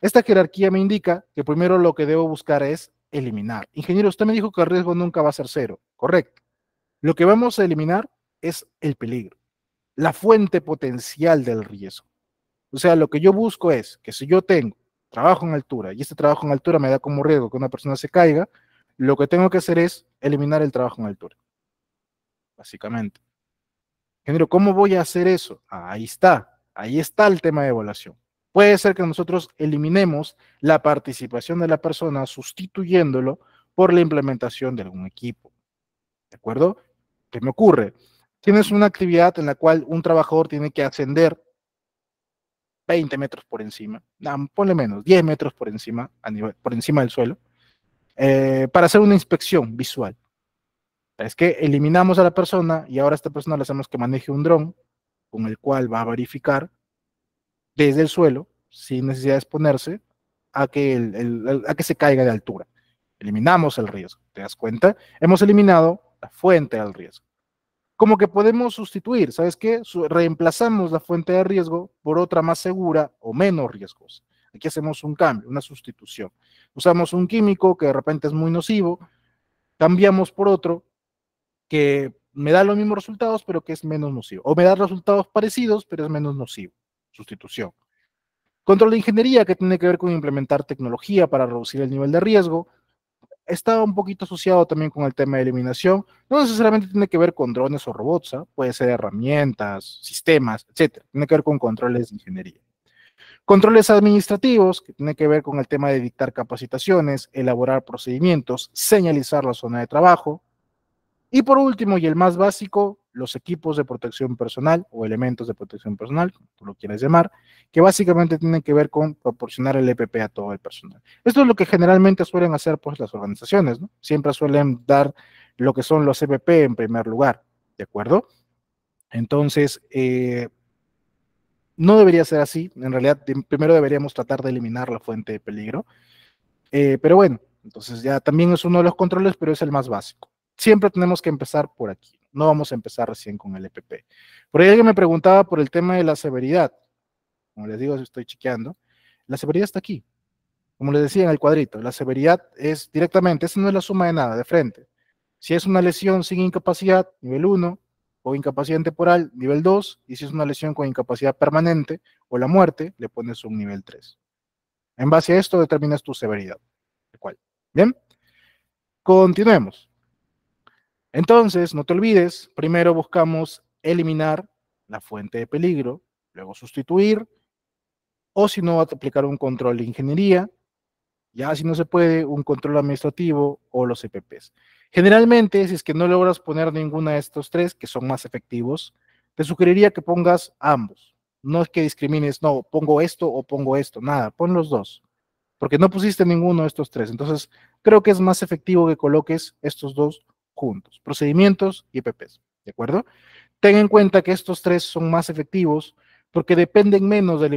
Esta jerarquía me indica que primero lo que debo buscar es eliminar. Ingeniero, usted me dijo que el riesgo nunca va a ser cero, correcto. Lo que vamos a eliminar es el peligro, la fuente potencial del riesgo. O sea, lo que yo busco es que si yo tengo trabajo en altura y este trabajo en altura me da como riesgo que una persona se caiga, lo que tengo que hacer es eliminar el trabajo en altura básicamente. pero ¿cómo voy a hacer eso? ahí está, ahí está el tema de evaluación. Puede ser que nosotros eliminemos la participación de la persona sustituyéndolo por la implementación de algún equipo. ¿De acuerdo? ¿Qué me ocurre? Tienes una actividad en la cual un trabajador tiene que ascender 20 metros por encima, por ponle menos, 10 metros por encima, a nivel, por encima del suelo, eh, para hacer una inspección visual. Es que eliminamos a la persona y ahora a esta persona le hacemos que maneje un dron con el cual va a verificar desde el suelo, sin necesidad de exponerse, a que, que se caiga de altura. Eliminamos el riesgo. ¿Te das cuenta? Hemos eliminado la fuente del riesgo. Como que podemos sustituir, ¿sabes qué? Reemplazamos la fuente de riesgo por otra más segura o menos riesgosa. Aquí hacemos un cambio, una sustitución. Usamos un químico que de repente es muy nocivo, cambiamos por otro que me da los mismos resultados, pero que es menos nocivo. O me da resultados parecidos, pero es menos nocivo. Sustitución. Control de ingeniería, que tiene que ver con implementar tecnología para reducir el nivel de riesgo. Está un poquito asociado también con el tema de eliminación. No necesariamente tiene que ver con drones o robots, ¿ah? puede ser herramientas, sistemas, etc. Tiene que ver con controles de ingeniería. Controles administrativos, que tiene que ver con el tema de dictar capacitaciones, elaborar procedimientos, señalizar la zona de trabajo, y por último, y el más básico, los equipos de protección personal o elementos de protección personal, como tú lo quieras llamar, que básicamente tienen que ver con proporcionar el EPP a todo el personal. Esto es lo que generalmente suelen hacer pues las organizaciones, ¿no? Siempre suelen dar lo que son los EPP en primer lugar, ¿de acuerdo? Entonces, eh, no debería ser así. En realidad, primero deberíamos tratar de eliminar la fuente de peligro. Eh, pero bueno, entonces ya también es uno de los controles, pero es el más básico siempre tenemos que empezar por aquí. No vamos a empezar recién con el EPP. Por ahí alguien me preguntaba por el tema de la severidad. Como les digo, estoy chequeando. La severidad está aquí. Como les decía en el cuadrito, la severidad es directamente, esa no es la suma de nada, de frente. Si es una lesión sin incapacidad, nivel 1, o incapacidad temporal, nivel 2, y si es una lesión con incapacidad permanente o la muerte, le pones un nivel 3. En base a esto determinas tu severidad. ¿Cuál? Bien. Continuemos. Entonces, no te olvides, primero buscamos eliminar la fuente de peligro, luego sustituir, o si no, aplicar un control de ingeniería, ya si no se puede, un control administrativo o los EPPs. Generalmente, si es que no logras poner ninguna de estos tres, que son más efectivos, te sugeriría que pongas ambos. No es que discrimines, no, pongo esto o pongo esto, nada, pon los dos, porque no pusiste ninguno de estos tres. Entonces, creo que es más efectivo que coloques estos dos juntos, procedimientos y EPPs, ¿de acuerdo? Ten en cuenta que estos tres son más efectivos porque dependen menos del,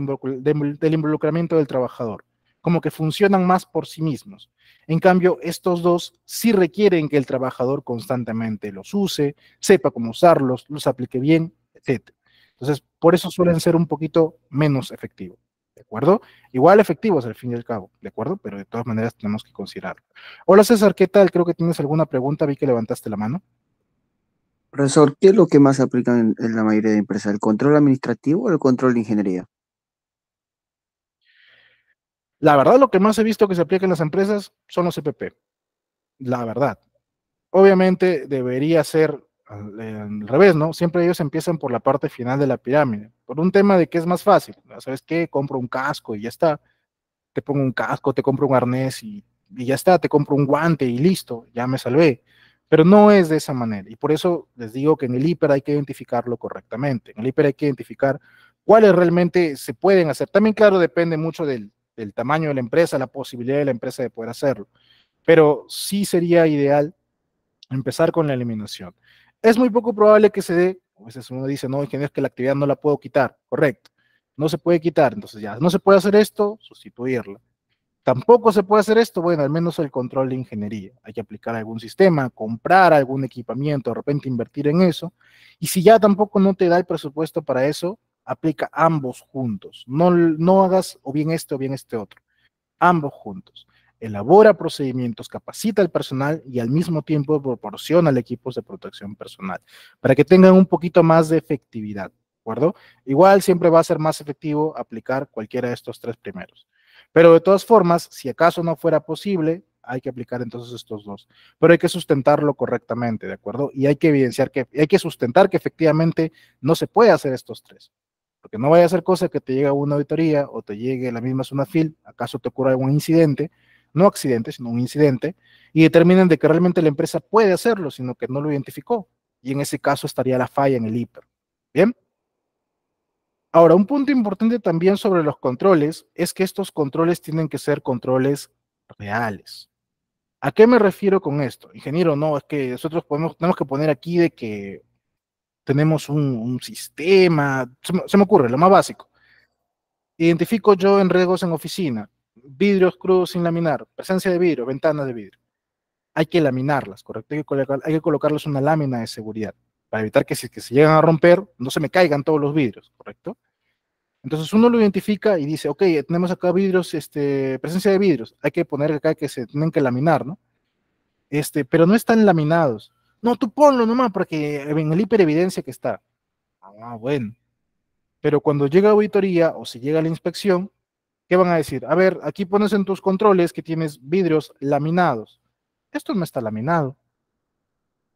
del involucramiento del trabajador, como que funcionan más por sí mismos. En cambio, estos dos sí requieren que el trabajador constantemente los use, sepa cómo usarlos, los aplique bien, etc. Entonces, por eso suelen ser un poquito menos efectivos. ¿de acuerdo? Igual efectivos al fin y al cabo, ¿de acuerdo? Pero de todas maneras tenemos que considerarlo. Hola César, ¿qué tal? Creo que tienes alguna pregunta, vi que levantaste la mano. Profesor, ¿qué es lo que más se aplica en la mayoría de empresas? ¿El control administrativo o el control de ingeniería? La verdad, lo que más he visto que se aplica en las empresas son los CPP. La verdad. Obviamente debería ser al, revés, ¿no? Siempre ellos empiezan por la parte final de la pirámide, por un tema de que es más fácil, ¿sabes qué? Compro un casco y ya está, te pongo un casco, te compro un arnés y, ya está, te compro un guante y listo, ya me salvé. Pero no es de esa manera. Y por eso les digo que en el hiper hay que identificarlo correctamente. En el hiper hay que identificar cuáles realmente se pueden hacer. También, claro, depende mucho del, del tamaño de la empresa, la posibilidad de la empresa de poder hacerlo. Pero sí sería ideal empezar con la eliminación es muy poco probable que se dé, a veces uno dice, no, ingeniero, es que la actividad no la puedo quitar, correcto, no se puede quitar, entonces ya, no se puede hacer esto, sustituirla. Tampoco se puede hacer esto, bueno, al menos el control de ingeniería. Hay que aplicar algún sistema, comprar algún equipamiento, de repente invertir en eso. Y si ya tampoco no te da el presupuesto para eso, aplica ambos juntos. No, no hagas o bien este o bien este otro. Ambos juntos elabora procedimientos, capacita al personal y al mismo tiempo proporciona equipo de protección personal para que tengan un poquito más de efectividad, ¿de acuerdo? Igual siempre va a ser más efectivo aplicar cualquiera de estos tres primeros. Pero de todas formas, si acaso no fuera posible, hay que aplicar entonces estos dos. Pero hay que sustentarlo correctamente, ¿de acuerdo? Y hay que evidenciar que, hay que sustentar que efectivamente no se puede hacer estos tres. Porque no vaya a ser cosa que te llegue a una auditoría o te llegue la misma zona FIL, acaso te ocurra algún incidente no accidente, sino un incidente, y determinen de que realmente la empresa puede hacerlo, sino que no lo identificó. Y en ese caso estaría la falla en el hiper. ¿Bien? Ahora, un punto importante también sobre los controles es que estos controles tienen que ser controles reales. ¿A qué me refiero con esto? Ingeniero, no, es que nosotros podemos, tenemos que poner aquí de que tenemos un, sistema, se me, se me ocurre, lo más básico. Identifico yo en riesgos en oficina, vidrios crudos sin laminar, presencia de vidrio, ventanas de vidrio. Hay que laminarlas, ¿correcto? Hay que, colocarlos una lámina de seguridad para evitar que si se llegan a romper, no se me caigan todos los vidrios, ¿correcto? Entonces uno lo identifica y dice, ok, tenemos acá vidrios, este, presencia de vidrios, hay que poner acá que se tienen que laminar, ¿no? Este, pero no están laminados. No, tú ponlo nomás porque en el hiperevidencia que está. Ah, bueno. Pero cuando llega auditoría o si llega la inspección, ¿Qué van a decir? A ver, aquí pones en tus controles que tienes vidrios laminados. Esto no está laminado.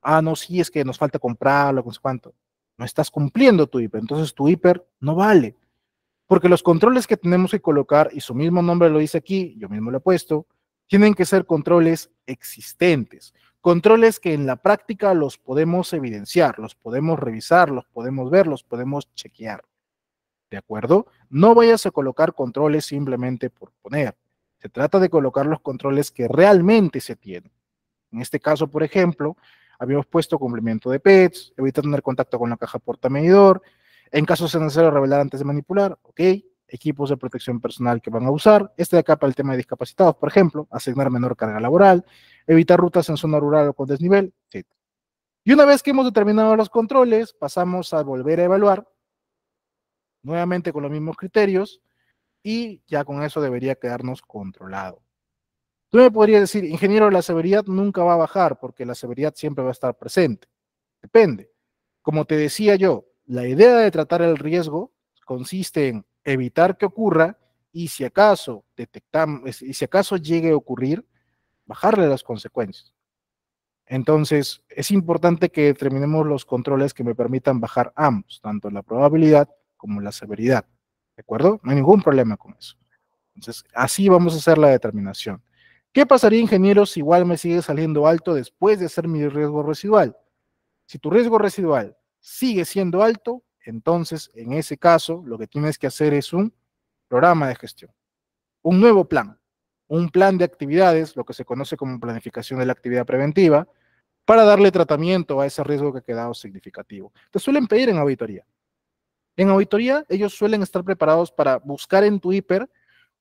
Ah, no, sí, es que nos falta comprarlo, con cuánto. No estás cumpliendo tu hiper, entonces tu hiper no vale. Porque los controles que tenemos que colocar, y su mismo nombre lo dice aquí, yo mismo lo he puesto, tienen que ser controles existentes, controles que en la práctica los podemos evidenciar, los podemos revisar, los podemos ver, los podemos chequear. ¿de acuerdo? No vayas a colocar controles simplemente por poner. Se trata de colocar los controles que realmente se tienen. En este caso, por ejemplo, habíamos puesto cumplimiento de PETS, evitar tener contacto con la caja porta medidor, en caso sea necesario revelar antes de manipular, ok, equipos de protección personal que van a usar, este de acá para el tema de discapacitados, por ejemplo, asignar menor carga laboral, evitar rutas en zona rural o con desnivel, etc. Y una vez que hemos determinado los controles, pasamos a volver a evaluar nuevamente con los mismos criterios y ya con eso debería quedarnos controlado. Tú me podrías decir, ingeniero, la severidad nunca va a bajar porque la severidad siempre va a estar presente. Depende. Como te decía yo, la idea de tratar el riesgo consiste en evitar que ocurra y si acaso detectamos, y si acaso llegue a ocurrir, bajarle las consecuencias. Entonces, es importante que determinemos los controles que me permitan bajar ambos, tanto la probabilidad como la severidad. ¿De acuerdo? No hay ningún problema con eso. Entonces, así vamos a hacer la determinación. ¿Qué pasaría, ingenieros, si igual me sigue saliendo alto después de hacer mi riesgo residual? Si tu riesgo residual sigue siendo alto, entonces, en ese caso, lo que tienes que hacer es un programa de gestión, un nuevo plan, un plan de actividades, lo que se conoce como planificación de la actividad preventiva, para darle tratamiento a ese riesgo que ha quedado significativo. Te suelen pedir en auditoría. En auditoría, ellos suelen estar preparados para buscar en tu hiper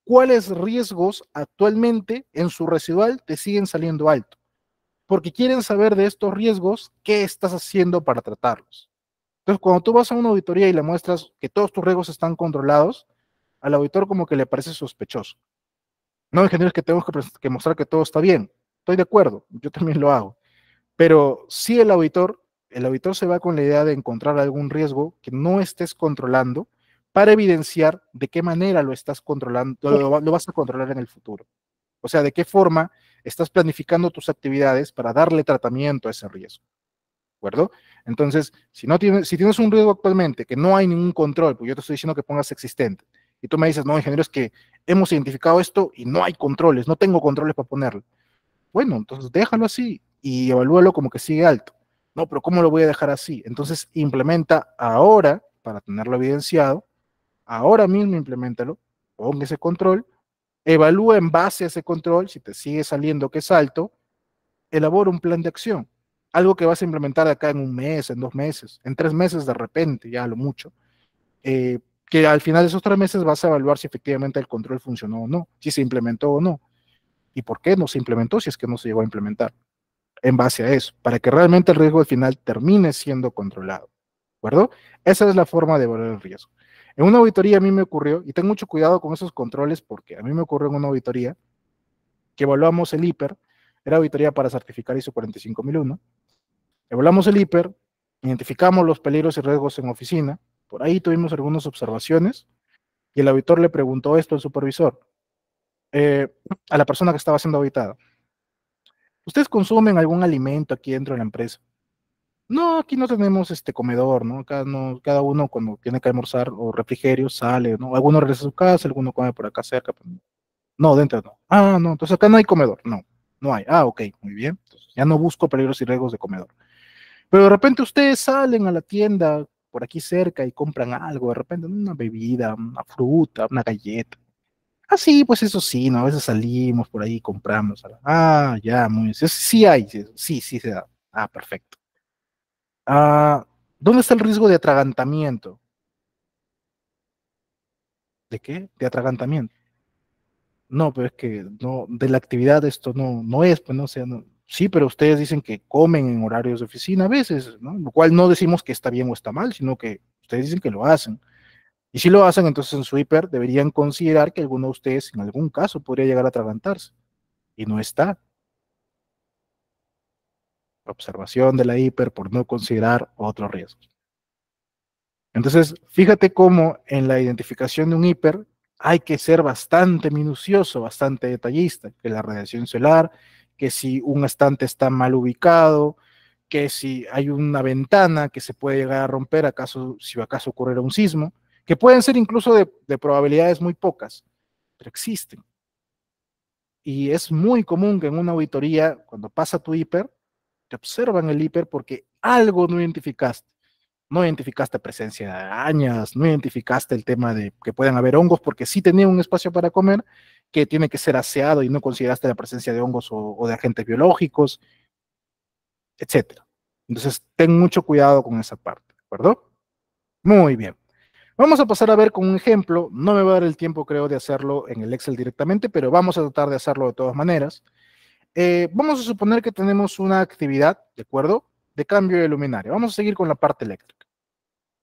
cuáles riesgos actualmente en su residual te siguen saliendo alto, porque quieren saber de estos riesgos qué estás haciendo para tratarlos. Entonces, cuando tú vas a una auditoría y le muestras que todos tus riesgos están controlados, al auditor como que le parece sospechoso. No, ingeniero, es que tenemos que, mostrar que todo está bien. Estoy de acuerdo, yo también lo hago. Pero si el auditor el auditor se va con la idea de encontrar algún riesgo que no estés controlando para evidenciar de qué manera lo estás controlando, lo, vas a controlar en el futuro. O sea, de qué forma estás planificando tus actividades para darle tratamiento a ese riesgo. ¿De acuerdo? Entonces, si, no tienes, si tienes un riesgo actualmente que no hay ningún control, pues yo te estoy diciendo que pongas existente, y tú me dices, no, ingeniero, es que hemos identificado esto y no hay controles, no tengo controles para ponerlo. Bueno, entonces déjalo así y evalúalo como que sigue alto. No, pero ¿cómo lo voy a dejar así? Entonces implementa ahora, para tenerlo evidenciado, ahora mismo implementalo, ponga ese control, evalúa en base a ese control, si te sigue saliendo que es alto, elabora un plan de acción, algo que vas a implementar acá en un mes, en dos meses, en tres meses de repente, ya lo mucho, eh, que al final de esos tres meses vas a evaluar si efectivamente el control funcionó o no, si se implementó o no, y por qué no se implementó si es que no se llegó a implementar en base a eso, para que realmente el riesgo al final termine siendo controlado. ¿De acuerdo? Esa es la forma de evaluar el riesgo. En una auditoría a mí me ocurrió, y tengo mucho cuidado con esos controles porque a mí me ocurrió en una auditoría que evaluamos el hiper, era auditoría para certificar ISO 45001, evaluamos el hiper, identificamos los peligros y riesgos en oficina, por ahí tuvimos algunas observaciones, y el auditor le preguntó esto al supervisor, eh, a la persona que estaba siendo auditada. ¿Ustedes consumen algún alimento aquí dentro de la empresa? No, aquí no tenemos este comedor, ¿no? Cada, no, cada uno cuando tiene que almorzar o refrigerio sale, ¿no? Alguno regresa a su casa, alguno come por acá cerca. Pues, no, dentro no. Ah, no, entonces acá no hay comedor, no, no hay. Ah, ok, muy bien. ya no busco peligros y riesgos de comedor. Pero de repente ustedes salen a la tienda por aquí cerca y compran algo, de repente una bebida, una fruta, una galleta. Ah, sí, pues eso sí, ¿no? A veces salimos por ahí, compramos. Ah, ya, muy bien. Sí, hay, sí, sí se da. Ah, perfecto. Ah, ¿Dónde está el riesgo de atragantamiento? ¿De qué? De atragantamiento. No, pero es que no, de la actividad esto no, no es, pues no, sea, sí, pero ustedes dicen que comen en horarios de oficina a veces, ¿no? Lo cual no decimos que está bien o está mal, sino que ustedes dicen que lo hacen. Y si lo hacen, entonces en su hiper deberían considerar que alguno de ustedes en algún caso podría llegar a atragantarse. Y no está. Observación de la hiper por no considerar otro riesgo. Entonces, fíjate cómo en la identificación de un hiper hay que ser bastante minucioso, bastante detallista, que la radiación solar, que si un estante está mal ubicado, que si hay una ventana que se puede llegar a romper acaso, si acaso ocurriera un sismo, que pueden ser incluso de, probabilidades muy pocas, pero existen. Y es muy común que en una auditoría, cuando pasa tu hiper, te observan el hiper porque algo no identificaste. No identificaste presencia de arañas, no identificaste el tema de que puedan haber hongos porque sí tenía un espacio para comer que tiene que ser aseado y no consideraste la presencia de hongos o, o de agentes biológicos, etc. Entonces, ten mucho cuidado con esa parte, ¿de acuerdo? Muy bien. Vamos a pasar a ver con un ejemplo. No me va a dar el tiempo, creo, de hacerlo en el Excel directamente, pero vamos a tratar de hacerlo de todas maneras. Eh, vamos a suponer que tenemos una actividad, ¿de acuerdo? De cambio de luminaria. Vamos a seguir con la parte eléctrica.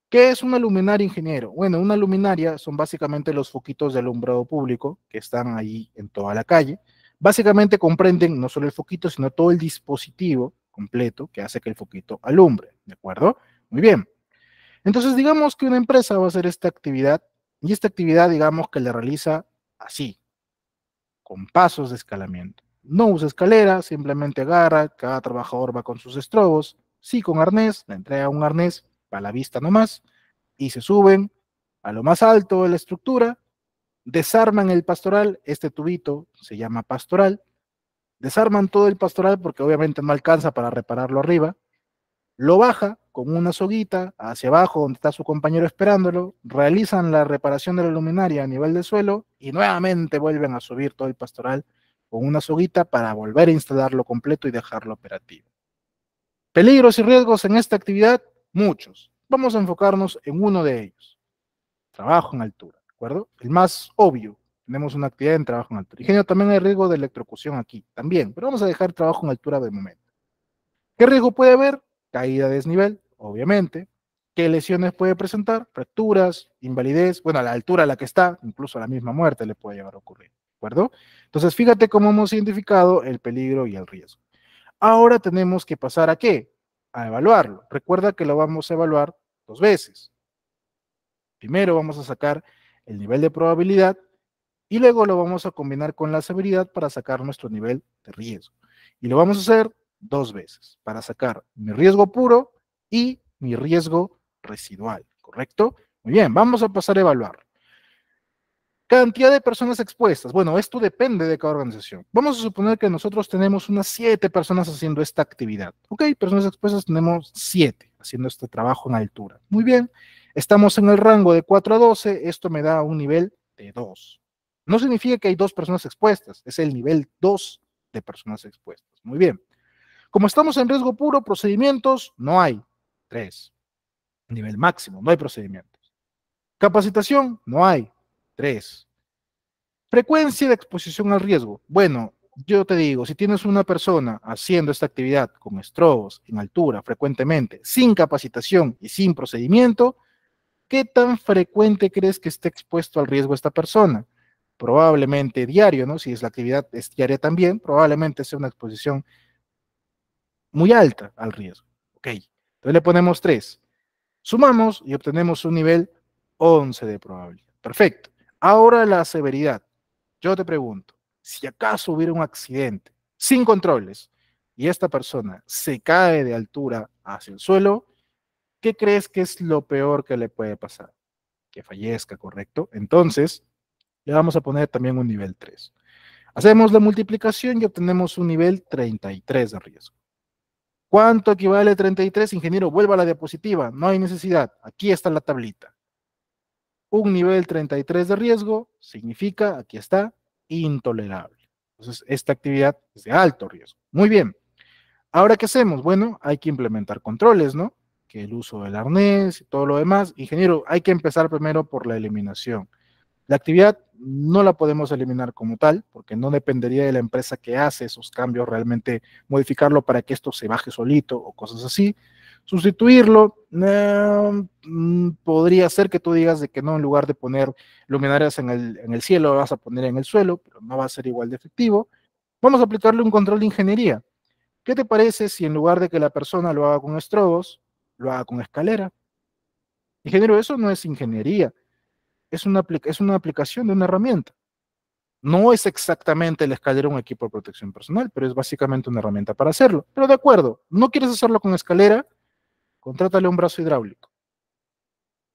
¿Qué es una luminaria, ingeniero? Bueno, una luminaria son básicamente los foquitos de alumbrado público que están ahí en toda la calle. Básicamente comprenden no solo el foquito, sino todo el dispositivo completo que hace que el foquito alumbre, ¿de acuerdo? Muy bien. Entonces, digamos que una empresa va a hacer esta actividad y esta actividad, digamos que le realiza así, con pasos de escalamiento. No usa escalera, simplemente agarra, cada trabajador va con sus estrobos, sí con arnés, le entrega un arnés para la vista nomás, y se suben a lo más alto de la estructura, desarman el pastoral, este tubito se llama pastoral, desarman todo el pastoral porque obviamente no alcanza para repararlo arriba, lo baja con una soguita hacia abajo donde está su compañero esperándolo, realizan la reparación de la luminaria a nivel del suelo y nuevamente vuelven a subir todo el pastoral con una soguita para volver a instalarlo completo y dejarlo operativo. Peligros y riesgos en esta actividad, muchos. Vamos a enfocarnos en uno de ellos, trabajo en altura, ¿de acuerdo? El más obvio, tenemos una actividad en trabajo en altura. Ingenio, también hay riesgo de electrocución aquí, también, pero vamos a dejar trabajo en altura de momento. ¿Qué riesgo puede haber? caída de desnivel, obviamente. ¿Qué lesiones puede presentar? Fracturas, invalidez, bueno, a la altura a la que está, incluso a la misma muerte le puede llegar a ocurrir. ¿De acuerdo? Entonces, fíjate cómo hemos identificado el peligro y el riesgo. Ahora tenemos que pasar a qué? A evaluarlo. Recuerda que lo vamos a evaluar dos veces. Primero vamos a sacar el nivel de probabilidad y luego lo vamos a combinar con la severidad para sacar nuestro nivel de riesgo. Y lo vamos a hacer dos veces para sacar mi riesgo puro y mi riesgo residual, ¿correcto? Muy bien, vamos a pasar a evaluar. Cantidad de personas expuestas. Bueno, esto depende de cada organización. Vamos a suponer que nosotros tenemos unas siete personas haciendo esta actividad. Ok, personas expuestas tenemos siete haciendo este trabajo en altura. Muy bien, estamos en el rango de 4 a 12, esto me da un nivel de 2. No significa que hay dos personas expuestas, es el nivel 2 de personas expuestas. Muy bien. Como estamos en riesgo puro, procedimientos no hay. Tres. Nivel máximo, no hay procedimientos. Capacitación, no hay. Tres. Frecuencia de exposición al riesgo. Bueno, yo te digo, si tienes una persona haciendo esta actividad con estrobos en altura frecuentemente, sin capacitación y sin procedimiento, ¿qué tan frecuente crees que esté expuesto al riesgo esta persona? Probablemente diario, ¿no? Si es la actividad diaria también, probablemente sea una exposición muy alta al riesgo. Ok, entonces le ponemos 3. Sumamos y obtenemos un nivel 11 de probabilidad. Perfecto. Ahora la severidad. Yo te pregunto, si acaso hubiera un accidente sin controles y esta persona se cae de altura hacia el suelo, ¿qué crees que es lo peor que le puede pasar? Que fallezca, ¿correcto? Entonces, le vamos a poner también un nivel 3. Hacemos la multiplicación y obtenemos un nivel 33 de riesgo. ¿Cuánto equivale 33? Ingeniero, vuelva a la diapositiva. No hay necesidad. Aquí está la tablita. Un nivel 33 de riesgo significa, aquí está, intolerable. Entonces, esta actividad es de alto riesgo. Muy bien. Ahora, ¿qué hacemos? Bueno, hay que implementar controles, ¿no? Que el uso del arnés y todo lo demás. Ingeniero, hay que empezar primero por la eliminación. La actividad no la podemos eliminar como tal, porque no dependería de la empresa que hace esos cambios realmente modificarlo para que esto se baje solito o cosas así. Sustituirlo em, podría ser que tú digas de que no, en lugar de poner luminarias en el, cielo, vas a poner en el suelo, pero no va a ser igual de efectivo. Vamos a aplicarle un control de ingeniería. ¿Qué te parece si en lugar de que la persona lo haga con estrobos, lo haga con escalera? Ingeniero, eso no es ingeniería es una, es una aplicación de una herramienta. No es exactamente la escalera un equipo de protección personal, pero es básicamente una herramienta para hacerlo. Pero de acuerdo, no quieres hacerlo con escalera, contrátale un brazo hidráulico.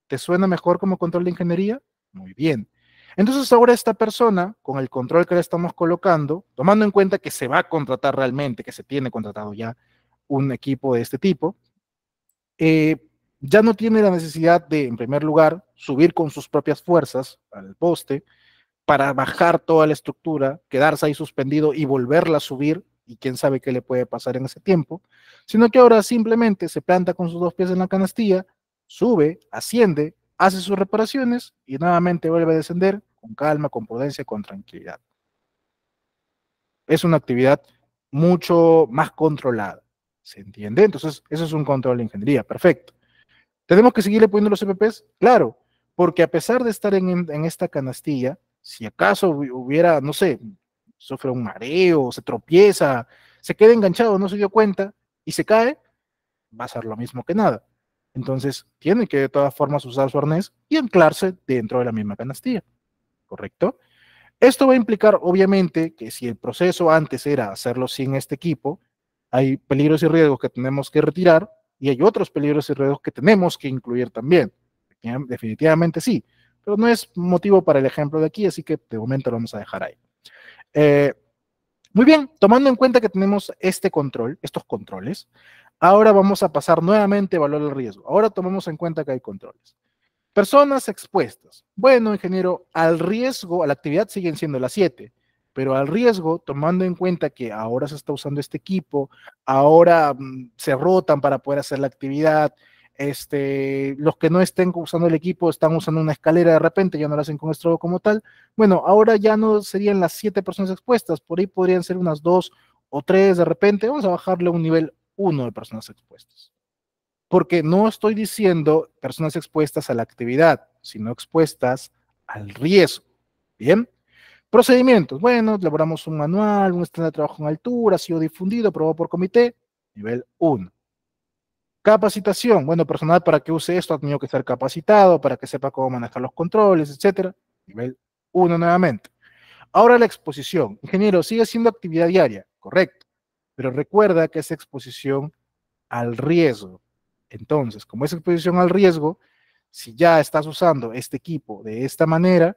¿Te suena mejor como control de ingeniería? Muy bien. Entonces ahora esta persona, con el control que le estamos colocando, tomando en cuenta que se va a contratar realmente, que se tiene contratado ya un equipo de este tipo, eh, ya no tiene la necesidad de, en primer lugar, subir con sus propias fuerzas al poste, para bajar toda la estructura, quedarse ahí suspendido y volverla a subir, y quién sabe qué le puede pasar en ese tiempo, sino que ahora simplemente se planta con sus dos pies en la canastilla, sube, asciende, hace sus reparaciones y nuevamente vuelve a descender con calma, con prudencia, con tranquilidad. Es una actividad mucho más controlada, ¿se entiende? Entonces, eso es un control de ingeniería, perfecto. ¿Tenemos que seguirle poniendo los CPPs? Claro, porque a pesar de estar en, esta canastilla, si acaso hubiera, no sé, sufre un mareo, se tropieza, se queda enganchado, no se dio cuenta y se cae, va a ser lo mismo que nada. Entonces, tiene que de todas formas usar su arnés y anclarse dentro de la misma canastilla, ¿correcto? Esto va a implicar, obviamente, que si el proceso antes era hacerlo sin este equipo, hay peligros y riesgos que tenemos que retirar y hay otros peligros y riesgos que tenemos que incluir también definitivamente sí, pero no es motivo para el ejemplo de aquí, así que de momento lo vamos a dejar ahí. Eh, muy bien, tomando en cuenta que tenemos este control, estos controles, ahora vamos a pasar nuevamente a valor el riesgo. Ahora tomamos en cuenta que hay controles. Personas expuestas. Bueno, ingeniero, al riesgo, a la actividad siguen siendo las 7, pero al riesgo, tomando en cuenta que ahora se está usando este equipo, ahora mm, se rotan para poder hacer la actividad, este, los que no estén usando el equipo están usando una escalera de repente, ya no lo hacen con como tal. Bueno, ahora ya no serían las siete personas expuestas, por ahí podrían ser unas dos o tres de repente. Vamos a bajarle un nivel uno de personas expuestas. Porque no estoy diciendo personas expuestas a la actividad, sino expuestas al riesgo. Bien. Procedimientos. Bueno, elaboramos un manual, un estándar de trabajo en altura, ha sido difundido, aprobado por comité, nivel uno. Capacitación. Bueno, personal para que use esto ha tenido que estar capacitado, para que sepa cómo manejar los controles, etcétera. Nivel 1 nuevamente. Ahora la exposición. Ingeniero, sigue siendo actividad diaria, correcto. Pero recuerda que es exposición al riesgo. Entonces, como es exposición al riesgo, si ya estás usando este equipo de esta manera,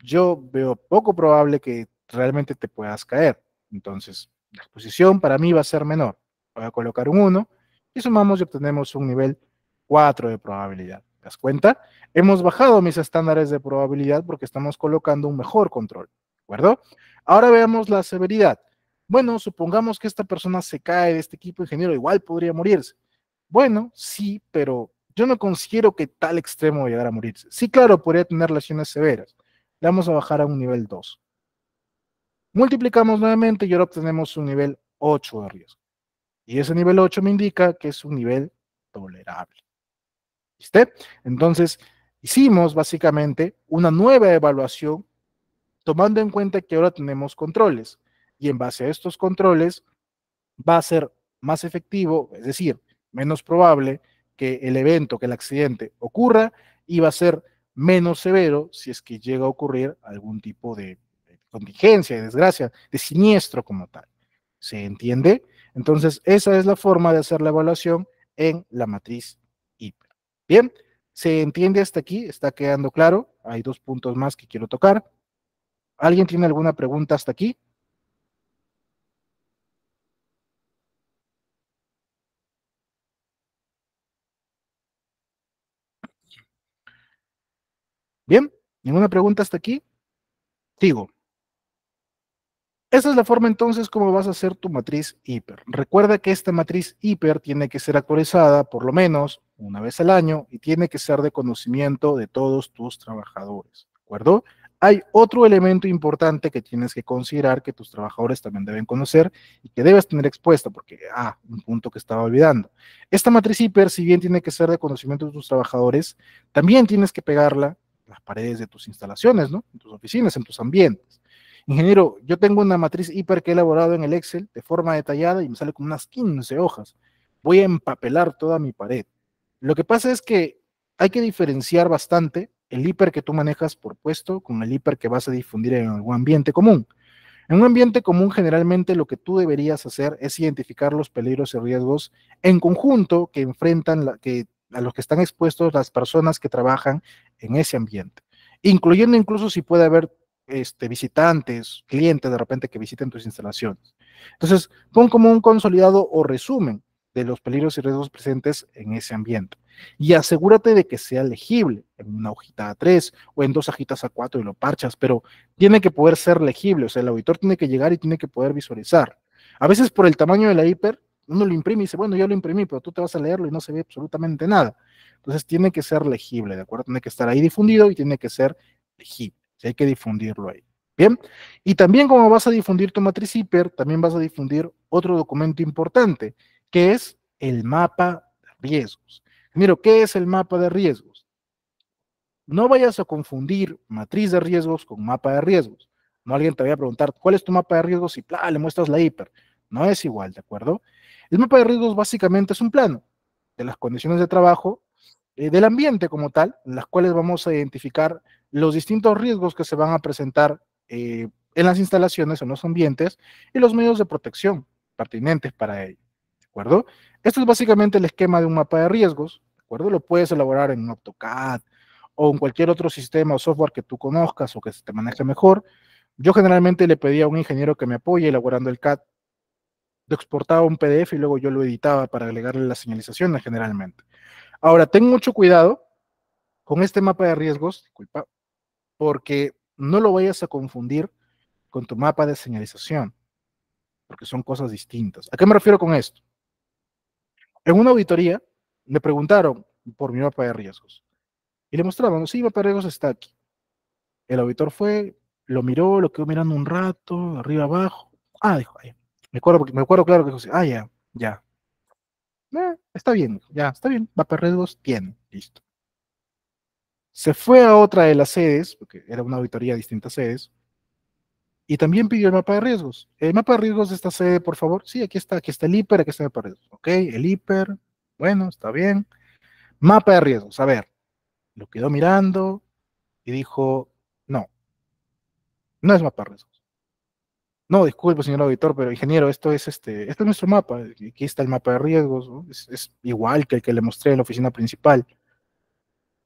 yo veo poco probable que realmente te puedas caer. Entonces, la exposición para mí va a ser menor. Voy a colocar un 1 y sumamos y obtenemos un nivel 4 de probabilidad. ¿Te das cuenta? Hemos bajado mis estándares de probabilidad porque estamos colocando un mejor control. ¿De acuerdo? Ahora veamos la severidad. Bueno, supongamos que esta persona se cae de este equipo ingeniero, igual podría morirse. Bueno, sí, pero yo no considero que tal extremo llegara a morirse. Sí, claro, podría tener lesiones severas. Le vamos a bajar a un nivel 2. Multiplicamos nuevamente y ahora obtenemos un nivel 8 de riesgo. Y ese nivel 8 me indica que es un nivel tolerable. ¿Viste? Entonces, hicimos básicamente una nueva evaluación tomando en cuenta que ahora tenemos controles. Y en base a estos controles va a ser más efectivo, es decir, menos probable que el evento, que el accidente ocurra y va a ser menos severo si es que llega a ocurrir algún tipo de contingencia, de desgracia, de siniestro como tal. ¿Se entiende? Entonces, esa es la forma de hacer la evaluación en la matriz y. Bien, ¿se entiende hasta aquí? ¿Está quedando claro? Hay dos puntos más que quiero tocar. ¿Alguien tiene alguna pregunta hasta aquí? Bien, ¿ninguna pregunta hasta aquí? Sigo. Esa es la forma entonces como vas a hacer tu matriz hiper. Recuerda que esta matriz hiper tiene que ser actualizada por lo menos una vez al año y tiene que ser de conocimiento de todos tus trabajadores. ¿De acuerdo? Hay otro elemento importante que tienes que considerar que tus trabajadores también deben conocer y que debes tener expuesta, porque, ah, un punto que estaba olvidando. Esta matriz hiper, si bien tiene que ser de conocimiento de tus trabajadores, también tienes que pegarla en las paredes de tus instalaciones, ¿no? En tus oficinas, en tus ambientes. Ingeniero, yo tengo una matriz hiper que he elaborado en el Excel de forma detallada y me sale con unas 15 hojas. Voy a empapelar toda mi pared. Lo que pasa es que hay que diferenciar bastante el hiper que tú manejas por puesto con el hiper que vas a difundir en algún ambiente común. En un ambiente común, generalmente lo que tú deberías hacer es identificar los peligros y riesgos en conjunto que enfrentan, que, a los que están expuestos las personas que trabajan en ese ambiente, incluyendo incluso si puede haber este, visitantes, clientes de repente que visiten tus instalaciones. Entonces, pon como un consolidado o resumen de los peligros y riesgos presentes en ese ambiente. Y asegúrate de que sea legible en una hojita A3 o en dos hojitas A4 y lo parchas, pero tiene que poder ser legible, o sea, el auditor tiene que llegar y tiene que poder visualizar. A veces por el tamaño de la hiper, uno lo imprime y dice, bueno, ya lo imprimí, pero tú te vas a leerlo y no se ve absolutamente nada. Entonces tiene que ser legible, ¿de acuerdo? Tiene que estar ahí difundido y tiene que ser legible hay que difundirlo ahí. Bien, y también como vas a difundir tu matriz hiper, también vas a difundir otro documento importante, que es el mapa de riesgos. Miro, ¿qué es el mapa de riesgos? No vayas a confundir matriz de riesgos con mapa de riesgos. No alguien te vaya a preguntar, ¿cuál es tu mapa de riesgos? Y bla, le muestras la hiper. No es igual, ¿de acuerdo? El mapa de riesgos básicamente es un plano de las condiciones de trabajo, eh, del ambiente como tal, en las cuales vamos a identificar los distintos riesgos que se van a presentar eh, en las instalaciones, o en los ambientes y los medios de protección pertinentes para ello. ¿De acuerdo? Esto es básicamente el esquema de un mapa de riesgos. ¿De acuerdo? Lo puedes elaborar en un AutoCAD o en cualquier otro sistema o software que tú conozcas o que se te maneje mejor. Yo generalmente le pedía a un ingeniero que me apoye elaborando el CAD. Lo exportaba un PDF y luego yo lo editaba para agregarle las señalizaciones generalmente. Ahora, ten mucho cuidado con este mapa de riesgos, disculpa, porque no lo vayas a confundir con tu mapa de señalización, porque son cosas distintas. ¿A qué me refiero con esto? En una auditoría me preguntaron por mi mapa de riesgos y le mostraban, sí, mapa de riesgos está aquí. El auditor fue, lo miró, lo quedó mirando un rato, arriba, abajo. Ah, dijo, ahí. me acuerdo, me acuerdo claro que dijo, ah, ya, ya. Eh, está bien, ya, está bien, mapa de riesgos tiene, listo. Se fue a otra de las sedes, porque era una auditoría de distintas sedes, y también pidió el mapa de riesgos. El mapa de riesgos de esta sede, por favor. Sí, aquí está, aquí está el hiper, aquí está el mapa de riesgos. Ok, el hiper, bueno, está bien. Mapa de riesgos, a ver. Lo quedó mirando y dijo, no, no es mapa de riesgos. No, disculpe, señor auditor, pero ingeniero, esto es este, este es nuestro mapa. Aquí está el mapa de riesgos, es igual que el que le mostré en la oficina principal.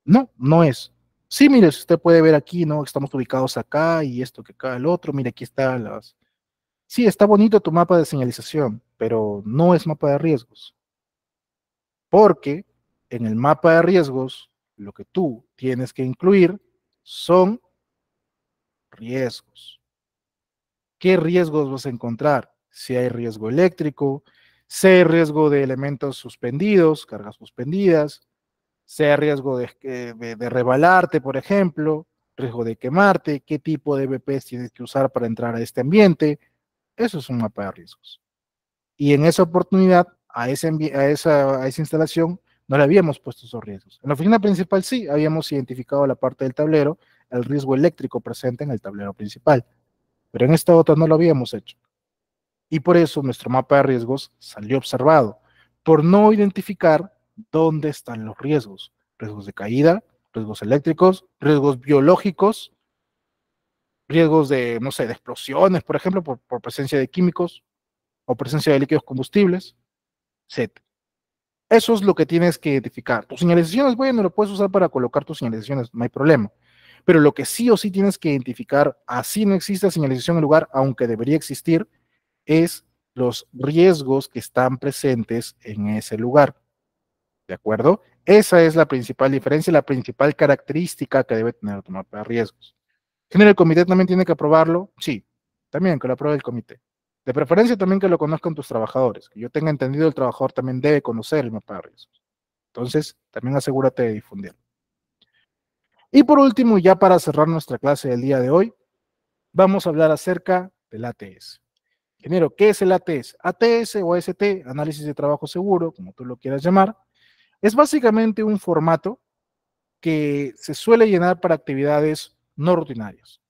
No, no es. Sí, mire, usted puede ver aquí, ¿no? Estamos ubicados acá y esto que acá, el otro. Mire, aquí está. las... Sí, está bonito tu mapa de señalización, pero no es mapa de riesgos. Porque en el mapa de riesgos, lo que tú tienes que incluir son riesgos. ¿Qué riesgos vas a encontrar? Si hay riesgo eléctrico, si hay riesgo de elementos suspendidos, cargas suspendidas, sea riesgo de, eh, de, rebalarte, por ejemplo, riesgo de quemarte, qué tipo de BPs e tienes que usar para entrar a este ambiente. Eso es un mapa de riesgos. Y en esa oportunidad, a, a, esa, a esa instalación, no le habíamos puesto esos riesgos. En la oficina principal sí, habíamos identificado la parte del tablero, el riesgo eléctrico presente en el tablero principal, pero en esta otra no lo habíamos hecho. Y por eso nuestro mapa de riesgos salió observado, por no identificar dónde están los riesgos. Riesgos de caída, riesgos eléctricos, riesgos biológicos, riesgos de, no sé, de explosiones, por ejemplo, por, presencia de químicos o presencia de líquidos combustibles, etc. Eso es lo que tienes que identificar. Tus señalizaciones, bueno, lo puedes usar para colocar tus señalizaciones, no hay problema. Pero lo que sí o sí tienes que identificar, así no existe señalización en el lugar, aunque debería existir, es los riesgos que están presentes en ese lugar. ¿De acuerdo? Esa es la principal diferencia, la principal característica que debe tener tu mapa de riesgos. ¿Género el comité también tiene que aprobarlo? Sí, también que lo apruebe el comité. De preferencia también que lo conozcan tus trabajadores. Que yo tenga entendido, el trabajador también debe conocer el mapa de riesgos. Entonces, también asegúrate de difundirlo. Y por último, ya para cerrar nuestra clase del día de hoy, vamos a hablar acerca del ATS. Género, ¿qué es el ATS? ATS o ST análisis de trabajo seguro, como tú lo quieras llamar, es básicamente un formato que se suele llenar para actividades no rutinarias,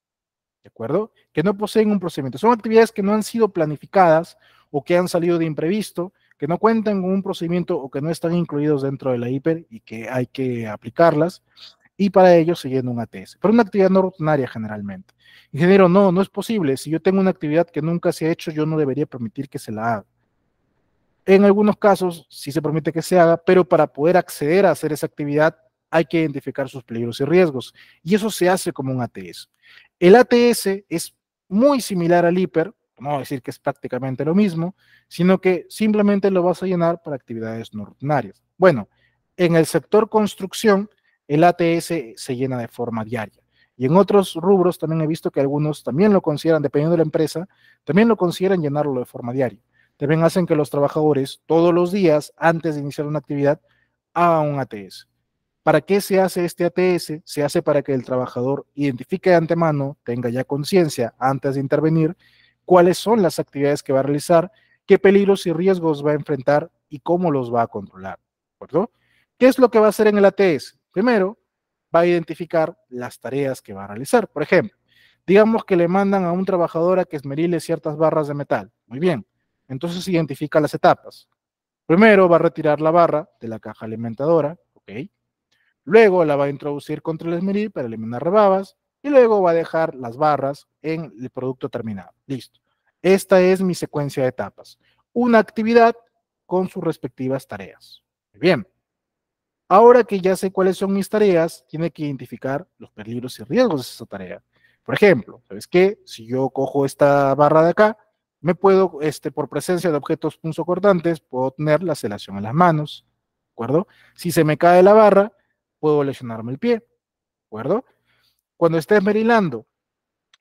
¿de acuerdo? Que no poseen un procedimiento. Son actividades que no han sido planificadas o que han salido de imprevisto, que no cuentan con un procedimiento o que no están incluidos dentro de la IPER y que hay que aplicarlas. Y para ello se llena un ATS, pero una actividad no rutinaria generalmente. Ingeniero, no, no es posible. Si yo tengo una actividad que nunca se ha hecho, yo no debería permitir que se la haga. En algunos casos sí se permite que se haga, pero para poder acceder a hacer esa actividad hay que identificar sus peligros y riesgos. Y eso se hace como un ATS. El ATS es muy similar al hiper, no decir que es prácticamente lo mismo, sino que simplemente lo vas a llenar para actividades no ordinarias. Bueno, en el sector construcción, el ATS se llena de forma diaria. Y en otros rubros también he visto que algunos también lo consideran, dependiendo de la empresa, también lo consideran llenarlo de forma diaria también hacen que los trabajadores todos los días, antes de iniciar una actividad, hagan un ATS. ¿Para qué se hace este ATS? Se hace para que el trabajador identifique de antemano, tenga ya conciencia antes de intervenir, cuáles son las actividades que va a realizar, qué peligros y riesgos va a enfrentar y cómo los va a controlar. ¿Qué es lo que va a hacer en el ATS? Primero, va a identificar las tareas que va a realizar. Por ejemplo, digamos que le mandan a un trabajador a que esmerile ciertas barras de metal. Muy bien. Entonces identifica las etapas. Primero va a retirar la barra de la caja alimentadora, ¿ok? Luego la va a introducir contra el esmeril para eliminar rebabas y luego va a dejar las barras en el producto terminado. Listo. Esta es mi secuencia de etapas. Una actividad con sus respectivas tareas. bien. Ahora que ya sé cuáles son mis tareas, tiene que identificar los peligros y riesgos de esa tarea. Por ejemplo, ¿sabes qué? Si yo cojo esta barra de acá, me puedo, este, por presencia de objetos punzocortantes, puedo tener la celación en las manos, ¿de acuerdo? Si se me cae la barra, puedo lesionarme el pie, ¿de acuerdo? Cuando esté esmerilando,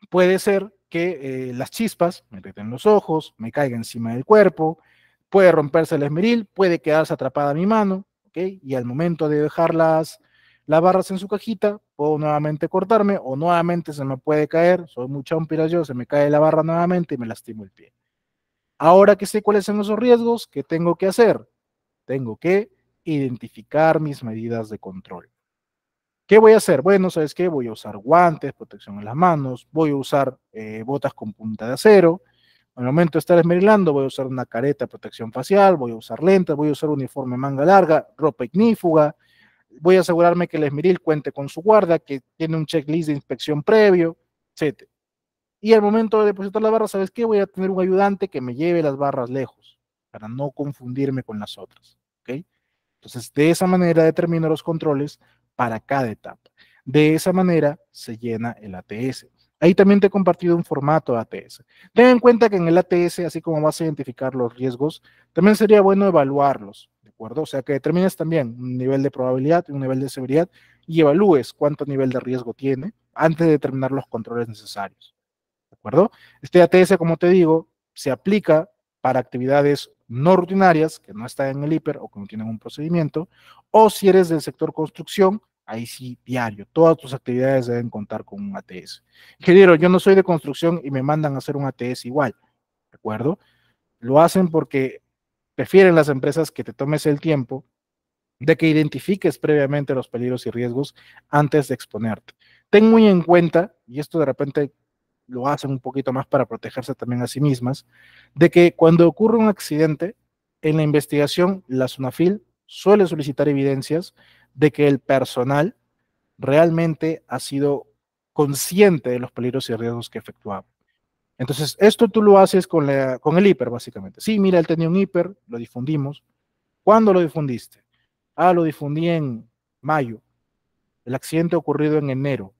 puede ser que eh, las chispas me en los ojos, me caigan encima del cuerpo, puede romperse el esmeril, puede quedarse atrapada mi mano, ¿ok? Y al momento de dejarlas la barra en su cajita, puedo nuevamente cortarme o nuevamente se me puede caer, soy muy un yo, se me cae la barra nuevamente y me lastimo el pie. Ahora que sé cuáles son esos riesgos, ¿qué tengo que hacer? Tengo que identificar mis medidas de control. ¿Qué voy a hacer? Bueno, ¿sabes qué? Voy a usar guantes, protección en las manos, voy a usar eh, botas con punta de acero. En el momento de estar esmerilando, voy a usar una careta de protección facial, voy a usar lentes, voy a usar uniforme manga larga, ropa ignífuga, voy a asegurarme que el esmeril cuente con su guarda, que tiene un checklist de inspección previo, etc. Y al momento de depositar la barra, ¿sabes qué? Voy a tener un ayudante que me lleve las barras lejos para no confundirme con las otras. ¿okay? Entonces, de esa manera determino los controles para cada etapa. De esa manera se llena el ATS. Ahí también te he compartido un formato de ATS. Ten en cuenta que en el ATS, así como vas a identificar los riesgos, también sería bueno evaluarlos acuerdo? O sea, que determines también un nivel de probabilidad, y un nivel de seguridad y evalúes cuánto nivel de riesgo tiene antes de determinar los controles necesarios. ¿De acuerdo? Este ATS, como te digo, se aplica para actividades no rutinarias, que no están en el hiper o que no tienen un procedimiento, o si eres del sector construcción, ahí sí, diario. Todas tus actividades deben contar con un ATS. Ingeniero, yo no soy de construcción y me mandan a hacer un ATS igual, ¿de acuerdo? Lo hacen porque Prefieren las empresas que te tomes el tiempo de que identifiques previamente los peligros y riesgos antes de exponerte. Ten muy en cuenta, y esto de repente lo hacen un poquito más para protegerse también a sí mismas, de que cuando ocurre un accidente, en la investigación la SUNAFIL suele solicitar evidencias de que el personal realmente ha sido consciente de los peligros y riesgos que efectuaba. Entonces, esto tú lo haces con, el hiper, básicamente. Sí, mira, él tenía un hiper, lo difundimos. ¿Cuándo lo difundiste? Ah, lo difundí en mayo. El accidente ocurrido en enero.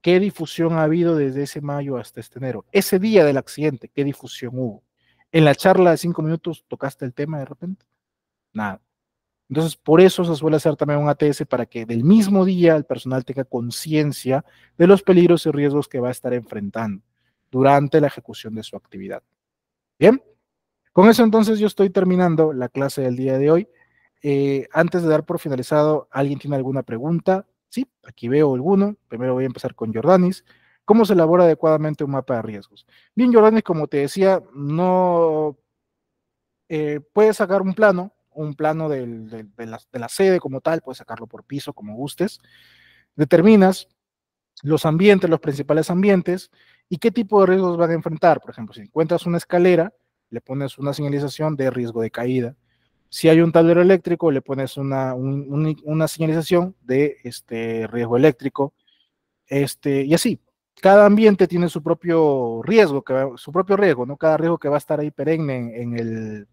¿Qué difusión ha habido desde ese mayo hasta este enero? Ese día del accidente, ¿qué difusión hubo? ¿En la charla de cinco minutos tocaste el tema de repente? Nada. Entonces, por eso se suele hacer también un ATS para que del mismo día el personal tenga conciencia de los peligros y riesgos que va a estar enfrentando durante la ejecución de su actividad. Bien, con eso entonces yo estoy terminando la clase del día de hoy. Eh, antes de dar por finalizado, ¿alguien tiene alguna pregunta? Sí, aquí veo alguno. Primero voy a empezar con Jordanis. ¿Cómo se elabora adecuadamente un mapa de riesgos? Bien, Jordanis, como te decía, no eh, puedes sacar un plano, un plano de, la, de la sede como tal, puedes sacarlo por piso, como gustes. Determinas los ambientes, los principales ambientes, ¿Y qué tipo de riesgos van a enfrentar? Por ejemplo, si encuentras una escalera, le pones una señalización de riesgo de caída. Si hay un tablero eléctrico, le pones una, señalización de este riesgo eléctrico. Este, y así, cada ambiente tiene su propio riesgo, su propio riesgo, ¿no? Cada riesgo que va a estar ahí perenne en, el,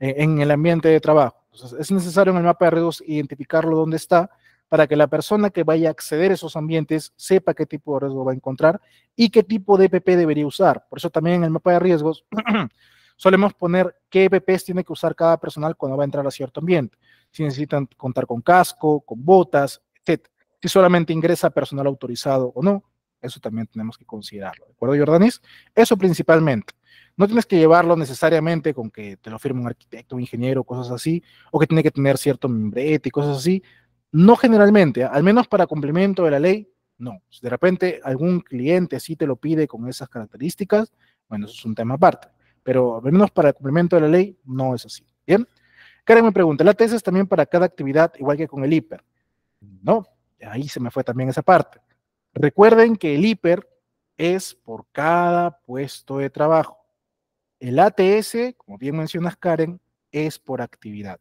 en, el ambiente de trabajo. es necesario en el mapa de riesgos identificarlo dónde está para que la persona que vaya a acceder a esos ambientes sepa qué tipo de riesgo va a encontrar y qué tipo de EPP debería usar. Por eso también en el mapa de riesgos (clears throat) solemos poner qué EPPs tiene que usar cada personal cuando va a entrar a cierto ambiente. Si necesitan contar con casco, con botas, etc. Si solamente ingresa personal autorizado o no, eso también tenemos que considerarlo. ¿De acuerdo, Jordanis? Eso principalmente. No tienes que llevarlo necesariamente con que te lo firme un arquitecto, un ingeniero, cosas así, o que tiene que tener cierto membrete y cosas así. No generalmente, al menos para cumplimiento de la ley, no. Si de repente algún cliente sí te lo pide con esas características, bueno, eso es un tema aparte. Pero al menos para cumplimiento de la ley, no es así. Bien. Karen me pregunta, ¿la tesis también para cada actividad igual que con el hiper? No, ahí se me fue también esa parte. Recuerden que el hiper es por cada puesto de trabajo. El ATS, como bien mencionas Karen, es por actividad.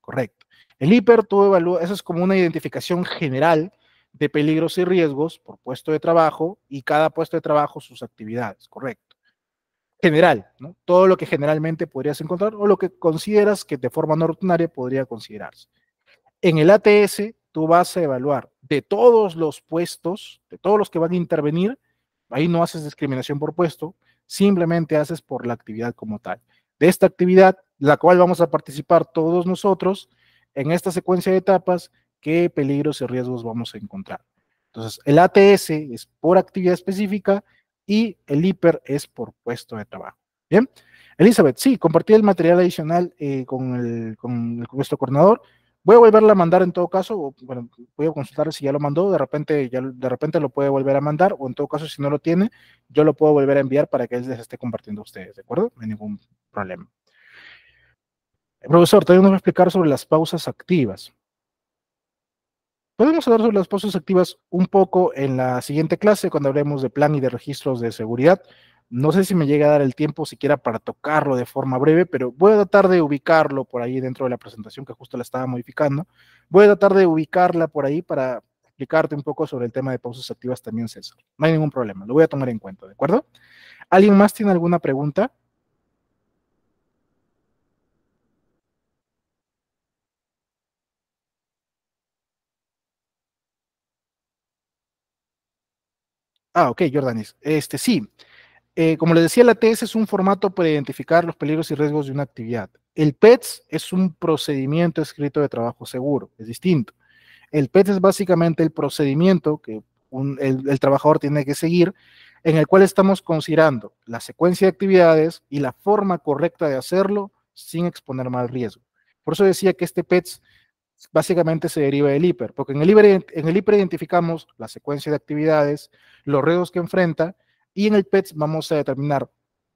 Correcto. El hiper, tú evalúas, eso es como una identificación general de peligros y riesgos por puesto de trabajo y cada puesto de trabajo sus actividades, correcto. General, ¿no? todo lo que generalmente podrías encontrar o lo que consideras que de forma no rutinaria podría considerarse. En el ATS, tú vas a evaluar de todos los puestos, de todos los que van a intervenir, ahí no haces discriminación por puesto, simplemente haces por la actividad como tal. De esta actividad, la cual vamos a participar todos nosotros, en esta secuencia de etapas qué peligros y riesgos vamos a encontrar. Entonces, el ATS es por actividad específica y el IPER es por puesto de trabajo. Bien, Elizabeth, sí, compartí el material adicional eh, con, nuestro coordinador. Voy a volverla a mandar en todo caso, bueno, voy a consultar si ya lo mandó, de repente, ya, de repente lo puede volver a mandar, o en todo caso, si no lo tiene, yo lo puedo volver a enviar para que él les esté compartiendo a ustedes, ¿de acuerdo? No hay ningún problema. Profesor, también nos va a explicar sobre las pausas activas. Podemos hablar sobre las pausas activas un poco en la siguiente clase cuando hablemos de plan y de registros de seguridad. No sé si me llega a dar el tiempo siquiera para tocarlo de forma breve, pero voy a tratar de ubicarlo por ahí dentro de la presentación que justo la estaba modificando. Voy a tratar de ubicarla por ahí para explicarte un poco sobre el tema de pausas activas también, César. No hay ningún problema, lo voy a tomar en cuenta, ¿de acuerdo? ¿Alguien más tiene alguna pregunta? Ah, ok, Jordanis. Este, sí. Eh, como les decía, la TS es un formato para identificar los peligros y riesgos de una actividad. El PETS es un procedimiento escrito de trabajo seguro, es distinto. El PETS es básicamente el procedimiento que el, el trabajador tiene que seguir, en el cual estamos considerando la secuencia de actividades y la forma correcta de hacerlo sin exponer más riesgo. Por eso decía que este PETS básicamente se deriva del IPER. porque en el IPER en el identificamos la secuencia de actividades, los riesgos que enfrenta, y en el PETS vamos a determinar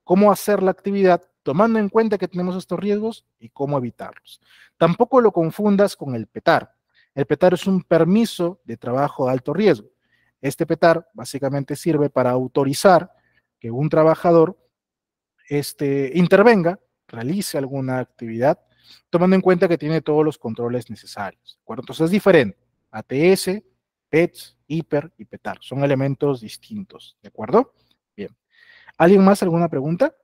cómo hacer la actividad tomando en cuenta que tenemos estos riesgos y cómo evitarlos. Tampoco lo confundas con el PETAR. El PETAR es un permiso de trabajo de alto riesgo. Este PETAR básicamente sirve para autorizar que un trabajador este, intervenga, realice alguna actividad tomando en cuenta que tiene todos los controles necesarios. ¿de acuerdo? Entonces es diferente. ATS, e PETS, HIPER y PETAR. Son elementos distintos. ¿De acuerdo? Bien. ¿Alguien más alguna pregunta?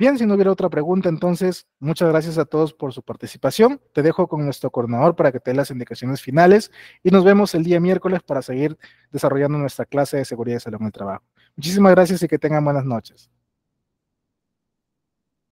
Bien, si no hubiera otra pregunta, entonces muchas gracias a todos por su participación. Te dejo con nuestro coordinador para que te dé las indicaciones finales y nos vemos el día miércoles para seguir desarrollando nuestra clase de seguridad y salud en el trabajo. Muchísimas gracias y que tengan buenas noches.